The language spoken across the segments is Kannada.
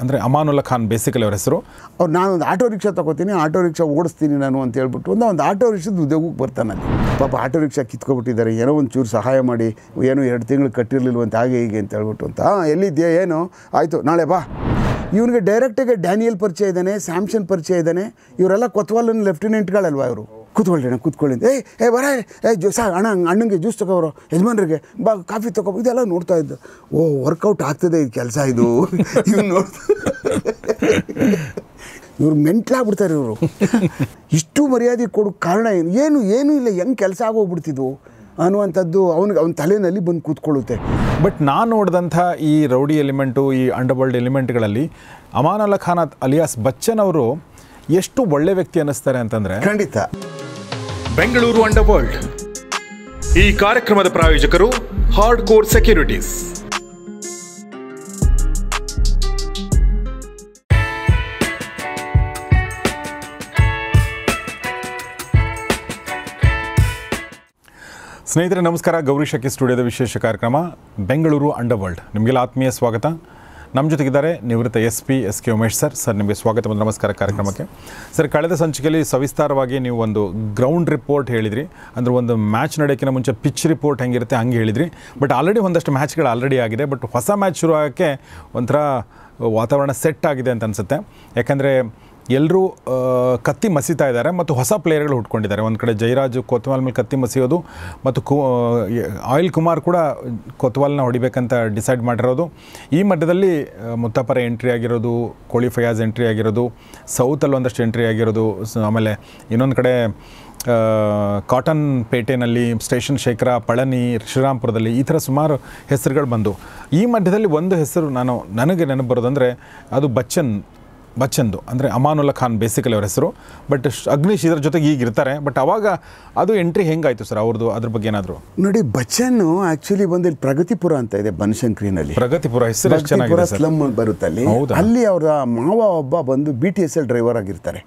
ಅಂದರೆ ಅಮಾನುಲ್ಲಾ ಖಾನ್ ಬೇಸಿಕಲಿ ಅವ್ರ ಹೆಸರು ಅವ್ರು ನಾನೊಂದು ಆಟೋ ರಿಕ್ಷಾ ತಗೋತೀನಿ ಆಟೋ ರಿಕ್ಷಾ ಓಡಿಸ್ತೀನಿ ನಾನು ಅಂತ ಹೇಳ್ಬಿಟ್ಟು ಒಂದು ಒಂದು ಆಟೋ ರಿಕ್ಷಾದ ಉದ್ಯೋಗಕ್ಕೆ ಬರ್ತಾನೆ ಪಾಪ ಆಟೋ ರಿಕ್ಷಾ ಕಿತ್ಕೊಬಿಟ್ಟಿದ್ದಾರೆ ಏನೋ ಒಂದು ಚೂರು ಸಹಾಯ ಮಾಡಿ ಏನೋ ಎರಡು ತಿಂಗಳು ಕಟ್ಟಿರಲಿಲ್ಲ ಅಂತ ಹಾಗೆ ಹೀಗೆ ಅಂತ ಹೇಳ್ಬಿಟ್ಟು ಅಂತ ಎಲ್ಲಿದೆಯಾ ಏನು ಆಯಿತು ನಾಳೆ ಬಾ ಇವನಿಗೆ ಡೈರೆಕ್ಟಾಗಿ ಡ್ಯಾನಿಯಲ್ ಪರಿಚಯ ಇದ್ದಾನೆ ಸ್ಯಾಮ್ಸನ್ ಪರಿಚಯ ಇದ್ದಾನೆ ಇವರೆಲ್ಲ ಕೊತ್ವಾಲನ್ ಲೆಫ್ಟಿನೆಂಟ್ಗಳಲ್ವಾ ಇವರು ಕೂತ್ಕೊಳ್ಳೋಣ ಕೂತ್ಕೊಳ್ಳಿ ಏಯ್ ಏ ಬರ ಏ ಜ್ಯೂಸ ಅಣ್ಣ ಅಣ್ಣಂಗೆ ಜ್ಯೂಸ್ ತಗೋಬರೋ ಯಜಮಾನ್ರಿಗೆ ಬಾ ಕಾಫಿ ತಗೋ ಇದೆಲ್ಲ ನೋಡ್ತಾ ಇದ್ದು ಓ ವರ್ಕೌಟ್ ಆಗ್ತದೆ ಇದು ಕೆಲಸ ಇದು ಇವ್ರು ನೋಡ್ತಾ ಇವ್ರು ಮೆಂಟ್ಲಾಗ್ಬಿಡ್ತಾರೆ ಇವರು ಇಷ್ಟು ಮರ್ಯಾದೆ ಕೊಡೋ ಕಾರಣ ಏನು ಏನು ಏನೂ ಇಲ್ಲ ಹೆಂಗೆ ಕೆಲಸ ಆಗೋಗ್ಬಿಡ್ತಿದ್ವು ಅನ್ನುವಂಥದ್ದು ಅವ್ನಿಗೆ ಅವನ ತಲೆಯಲ್ಲಿ ಬಂದು ಕೂತ್ಕೊಳ್ಳುತ್ತೆ ಬಟ್ ನಾನು ನೋಡಿದಂಥ ಈ ರೌಡಿ ಎಲಿಮೆಂಟು ಈ ಅಂಡರ್ವರ್ಲ್ಡ್ ಎಲಿಮೆಂಟ್ಗಳಲ್ಲಿ ಅಲ್ಲ ಖಾನ್ ಅಲಿಯಾಸ್ ಬಚ್ಚನ್ ಅವರು ಎಷ್ಟು ಒಳ್ಳೆ ವ್ಯಕ್ತಿ ಅನ್ನಿಸ್ತಾರೆ ಅಂತಂದ್ರೆ ಖಂಡಿತ ಬೆಂಗಳೂರು ಅಂಡರ್ ವರ್ಲ್ಡ್ ಈ ಕಾರ್ಯಕ್ರಮದ ಪ್ರಾಯೋಜಕರು ಹಾರ್ಡ್ ಕೋರ್ ಸೆಕ್ಯೂರಿಟೀಸ್ ಸ್ನೇಹಿತರೆ ನಮಸ್ಕಾರ ಗೌರಿ ಶಕಿ ಸ್ಟುಡಿಯೋದ ವಿಶೇಷ ಕಾರ್ಯಕ್ರಮ ಬೆಂಗಳೂರು ಅಂಡರ್ ವರ್ಲ್ಡ್ ನಿಮಗೆಲ್ಲ ಆತ್ಮೀಯ ಸ್ವಾಗತ ನಮ್ಮ ಜೊತೆಗಿದ್ದಾರೆ ನಿವೃತ್ತ S P S K Umesh sir sir ನಿಮಗೆ ಸ್ವಾಗತ ಮತ್ತು ನಮಸ್ಕಾರ ಕಾರ್ಯಕ್ರಮಕ್ಕೆ ಸರ್ ಕಳೆದ ಸಂಚಿಕೆಯಲ್ಲಿ ಸವಿಸ್ತಾರವಾಗಿ ನೀವು ಒಂದು ಗ್ರೌಂಡ್ ರಿಪೋರ್ಟ್ ಹೇಳಿದ್ರಿ ಅಂದರೆ ಒಂದು ಮ್ಯಾಚ್ ನಡೆಯೋಕ್ಕಿಂತ ಮುಂಚೆ ಪಿಚ್ ರಿಪೋರ್ಟ್ ಹೆಂಗಿರುತ್ತೆ ಹಂಗೆ ಹೇಳಿದ್ರಿ ಬಟ್ ಆಲ್ರೆಡಿ ಒಂದಷ್ಟು ಮ್ಯಾಚ್ಗಳು ಆಲ್ರೆಡಿ ಆಗಿದೆ ಬಟ್ ಹೊಸ ಮ್ಯಾಚ್ ಶುರು ಆಗೋಕ್ಕೆ ಒಂಥರ ವಾತಾವರಣ ಸೆಟ್ ಆಗಿದೆ ಅಂತ ಅನಿಸುತ್ತೆ ಯಾಕಂದರೆ ಎಲ್ಲರೂ ಕತ್ತಿ ಮಸೀತಾ ಇದ್ದಾರೆ ಮತ್ತು ಹೊಸ ಪ್ಲೇಯರ್ಗಳು ಹುಟ್ಕೊಂಡಿದ್ದಾರೆ ಒಂದು ಕಡೆ ಜೈರಾಜು ಕೊತ್ವಾಲ್ ಮೇಲೆ ಕತ್ತಿ ಮಸಿಯೋದು ಮತ್ತು ಕು ಆಯಿಲ್ ಕುಮಾರ್ ಕೂಡ ಕೊತ್ವಾಲ್ನ ಹೊಡಿಬೇಕಂತ ಡಿಸೈಡ್ ಮಾಡಿರೋದು ಈ ಮಟ್ಟದಲ್ಲಿ ಮುತ್ತಪ್ಪರ ಎಂಟ್ರಿ ಆಗಿರೋದು ಕೋಳಿ ಫಯಾಜ್ ಎಂಟ್ರಿ ಆಗಿರೋದು ಸೌತಲ್ಲಿ ಒಂದಷ್ಟು ಎಂಟ್ರಿ ಆಗಿರೋದು ಆಮೇಲೆ ಇನ್ನೊಂದು ಕಡೆ ಕಾಟನ್ ಪೇಟೆನಲ್ಲಿ ಸ್ಟೇಷನ್ ಶೇಖರ ಪಳನಿ ಶ್ರೀರಾಮ್ಪುರದಲ್ಲಿ ಈ ಥರ ಸುಮಾರು ಹೆಸರುಗಳು ಬಂದು ಈ ಮಧ್ಯದಲ್ಲಿ ಒಂದು ಹೆಸರು ನಾನು ನನಗೆ ನೆನಪು ಬರೋದಂದರೆ ಅದು ಬಚ್ಚನ್ ಬಚ್ಚಂದು ಅಂದರೆ ಅಮಾನುಲ್ಲಾ ಖಾನ್ ಬೇಸಿಕಲಿ ಅವರ ಹೆಸರು ಬಟ್ ಅಗ್ನೀಶ್ ಇದರ ಜೊತೆಗೆ ಈಗ ಇರ್ತಾರೆ ಬಟ್ ಅವಾಗ ಅದು ಎಂಟ್ರಿ ಹೆಂಗಾಯ್ತು ಸರ್ ಅವ್ರದ್ದು ಅದ್ರ ಬಗ್ಗೆ ಏನಾದರೂ ನೋಡಿ ಬಚ್ಚನ್ ಆಕ್ಚುಲಿ ಬಂದು ಪ್ರಗತಿಪುರ ಅಂತ ಇದೆ ಬನಶಂಕರಿನಲ್ಲಿ ಪ್ರಗತಿಪುರ ಹೆಸರು ಚೆನ್ನಾಗಿ ಸ್ಲಮ್ ಬರುತ್ತೆ ಅಲ್ಲಿ ಅಲ್ಲಿ ಅವರ ಮಾವ ಒಬ್ಬ ಬಂದು B T S L driver ಆಗಿರ್ತಾರೆ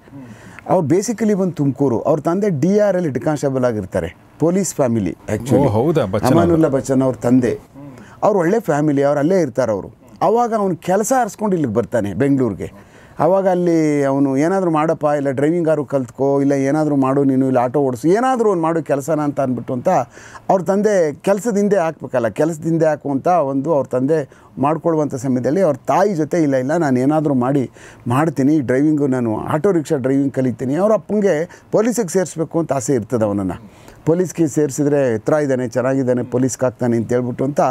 ಅವ್ರು ಬೇಸಿಕಲಿ ಬಂದು ತುಮಕೂರು ಅವ್ರ ತಂದೆ ಡಿ ಆರ್ ಎಲ್ ಡಿಕಾನ್ಸ್ಟೇಬಲ್ ಆಗಿರ್ತಾರೆ ಪೊಲೀಸ್ ಫ್ಯಾಮಿಲಿ ಆ್ಯಕ್ಚುಲಿ ಹೌದಾ ಅಮಾನುಲ್ಲಾ ಬಚ್ಚನ್ ಅವ್ರ ತಂದೆ ಅವ್ರು ಒಳ್ಳೆ ಫ್ಯಾಮಿಲಿ ಅವ್ರು ಅಲ್ಲೇ ಇರ್ತಾರೆ ಅವರು ಅವಾಗ ಅವನು ಕೆಲಸ ಆರಿಸ್ಕೊಂಡು ಇಲ್ಲಿಗೆ ಬರ್ತಾನೆ ಬೆಂಗಳೂರಿಗೆ ಆವಾಗ ಅಲ್ಲಿ ಅವನು ಏನಾದರೂ ಮಾಡಪ್ಪ ಇಲ್ಲ ಡ್ರೈವಿಂಗ್ ಆರು ಕಲ್ತ್ಕೋ ಇಲ್ಲ ಏನಾದರೂ ಮಾಡು ನೀನು ಇಲ್ಲ ಆಟೋ ಓಡಿಸು ಏನಾದರೂ ಒಂದು ಮಾಡು ಕೆಲಸನ ಅಂತ ಅಂದ್ಬಿಟ್ಟು ಅಂತ ಅವ್ರ ತಂದೆ ಕೆಲಸದಿಂದೆ ಹಾಕ್ಬೇಕಲ್ಲ ಕೆಲಸದಿಂದೆ ಹಾಕುವಂಥ ಒಂದು ಅವ್ರ ತಂದೆ ಮಾಡ್ಕೊಳ್ಳುವಂಥ ಸಮಯದಲ್ಲಿ ಅವ್ರ ತಾಯಿ ಜೊತೆ ಇಲ್ಲ ಇಲ್ಲ ನಾನು ಏನಾದರೂ ಮಾಡಿ ಮಾಡ್ತೀನಿ ಡ್ರೈವಿಂಗು ನಾನು ಆಟೋ ರಿಕ್ಷಾ ಡ್ರೈವಿಂಗ್ ಕಲಿತೀನಿ ಅವ್ರ ಅಪ್ಪಂಗೆ ಪೊಲೀಸಿಗೆ ಸೇರಿಸ್ಬೇಕು ಅಂತ ಆಸೆ ಇರ್ತದೆ ಅವನನ್ನು ಪೊಲೀಸ್ಗೆ ಸೇರಿಸಿದ್ರೆ ಎತ್ತರ ಇದ್ದಾನೆ ಚೆನ್ನಾಗಿದ್ದಾನೆ ಪೊಲೀಸ್ಗೆ ಹಾಕ್ತಾನೆ ಹೇಳ್ಬಿಟ್ಟು ಅಂತ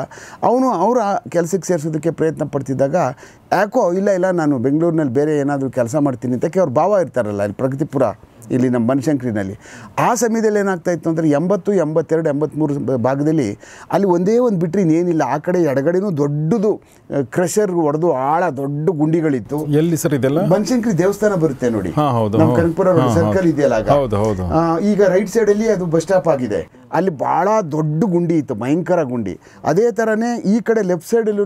ಅವನು ಅವರ ಕೆಲಸಕ್ಕೆ ಸೇರಿಸೋದಕ್ಕೆ ಪ್ರಯತ್ನ ಪಡ್ತಿದ್ದಾಗ ಯಾಕೋ ಇಲ್ಲ ಇಲ್ಲ ನಾನು ಬೆಂಗಳೂರಿನಲ್ಲಿ ಬೇರೆ ಏನಾದರೂ ಕೆಲಸ ಮಾಡ್ತೀನಿ ಅಂತಕ್ಕೆ ಅವ್ರ ಭಾವ ಇರ್ತಾರಲ್ಲ ಇಲ್ಲಿ ಪ್ರಗತಿಪುರ ಇಲ್ಲಿ ನಮ್ಮ ಬನಶಂಕರಿನಲ್ಲಿ ಆ ಸಮಯದಲ್ಲಿ ಏನಾಗ್ತಾ ಇತ್ತು ಅಂದರೆ ಎಂಬತ್ತು ಎಂಬತ್ತೆರಡು ಎಂಬತ್ತ್ಮೂರು ಭಾಗದಲ್ಲಿ ಅಲ್ಲಿ ಒಂದೇ ಒಂದು ಬಿಟ್ಟರೆ ಏನಿಲ್ಲ ಆ ಕಡೆ ಎಡಗಡೆನೂ ದೊಡ್ಡದು ಕ್ರೆಷರ್ ಹೊಡೆದು ಆಳ ದೊಡ್ಡ ಗುಂಡಿಗಳಿತ್ತು ಎಲ್ಲಿ ಸರ್ ಇದೆಲ್ಲ ಬನಶಂಕರಿ ದೇವಸ್ಥಾನ ಬರುತ್ತೆ ನೋಡಿ ನಮ್ಮ ಕನಕಪುರ ಸರ್ಕಲ್ ಇದೆಯಲ್ಲ ಈಗ ರೈಟ್ ಸೈಡಲ್ಲಿ ಅದು ಬಸ್ ಸ್ಟಾಪ್ ಆಗಿದೆ ಅಲ್ಲಿ ಬಹಳ ದೊಡ್ಡ ಗುಂಡಿ ಇತ್ತು ಭಯಂಕರ ಗುಂಡಿ ಅದೇ ತರನೇ ಈ ಕಡೆ ಲೆಫ್ಟ್ ಸೈಡಲ್ಲೂ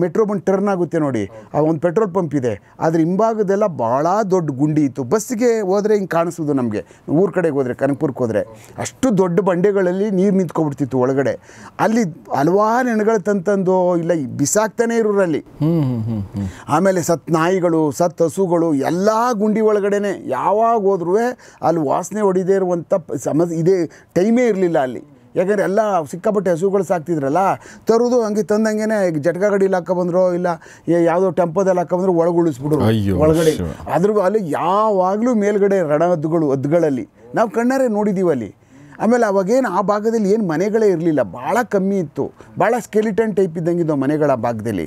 ಮೆಟ್ರೋ ಬಂದು ಟರ್ನ್ ಆಗುತ್ತೆ ನೋಡಿ ಒಂದು ಪೆಟ್ರೋಲ್ ಪಂಪ್ ಇದೆ ಆದ್ರೆ ಹಿಂಭಾಗದೆಲ್ಲ ಬಹಳ ದೊಡ್ಡ ಗುಂಡಿ ಇತ್ತು ಬಸ್ಸಿಗೆ ಹೋದ್ರೆ ಹಿಂಗೆ ಕಾಣಿಸೋದು ನಮಗೆ ಊರ ಕಡೆಗೆ ಹೋದರೆ ಕನಕಪುರಕ್ಕೆ ಹೋದರೆ ಅಷ್ಟು ದೊಡ್ಡ ಬಂಡೆಗಳಲ್ಲಿ ನೀರು ನಿಂತ್ಕೊಬಿಡ್ತಿತ್ತು ಒಳಗಡೆ ಅಲ್ಲಿ ಹಲವಾರು ನೆಣಗಳ ತಂತಂದು ಇಲ್ಲ ಬಿಸಾಕ್ತಾನೆ ಇರೋರಲ್ಲಿ ಆಮೇಲೆ ಸತ್ ನಾಯಿಗಳು ಸತ್ ಹಸುಗಳು ಎಲ್ಲ ಗುಂಡಿ ಒಳಗಡೆನೆ ಯಾವಾಗ ಹೋದ್ರೂ ಅಲ್ಲಿ ವಾಸನೆ ಹೊಡಿದೇ ಇರುವಂಥ ಸಮ ಇದೇ ಟೈಮೇ ಇರಲಿಲ್ಲ ಅಲ್ಲಿ ಯಾಕೆಂದರೆ ಎಲ್ಲ ಸಿಕ್ಕಾಪಟ್ಟೆ ಹಸುಗಳು ಸಾಕ್ತಿದ್ರಲ್ಲ ತರೋದು ಹಂಗೆ ತಂದಂಗೆ ಜಟಕ ಗಡಿಲಿ ಬಂದ್ರೋ ಇಲ್ಲ ಯಾವುದೋ ಟೆಂಪೋದಲ್ಲಿ ಹಾಕೊಬಂದ್ರು ಒಳಗೆ ಉಳಿಸ್ಬಿಡ್ರು ಒಳಗಡೆ ಅದ್ರ ಅಲ್ಲಿ ಯಾವಾಗಲೂ ಮೇಲ್ಗಡೆ ರಣ ಹದ್ದುಗಳು ಹದ್ದುಗಳಲ್ಲಿ ನಾವು ಕಣ್ಣಾರೆ ನೋಡಿದ್ದೀವಿ ಅಲ್ಲಿ ಆಮೇಲೆ ಅವಾಗೇನು ಆ ಭಾಗದಲ್ಲಿ ಏನು ಮನೆಗಳೇ ಇರಲಿಲ್ಲ ಭಾಳ ಕಮ್ಮಿ ಇತ್ತು ಭಾಳ ಸ್ಕೆಲಿಟನ್ ಟೈಪ್ ಇದ್ದಂಗಿದ್ದವು ಮನೆಗಳ ಆ ಭಾಗದಲ್ಲಿ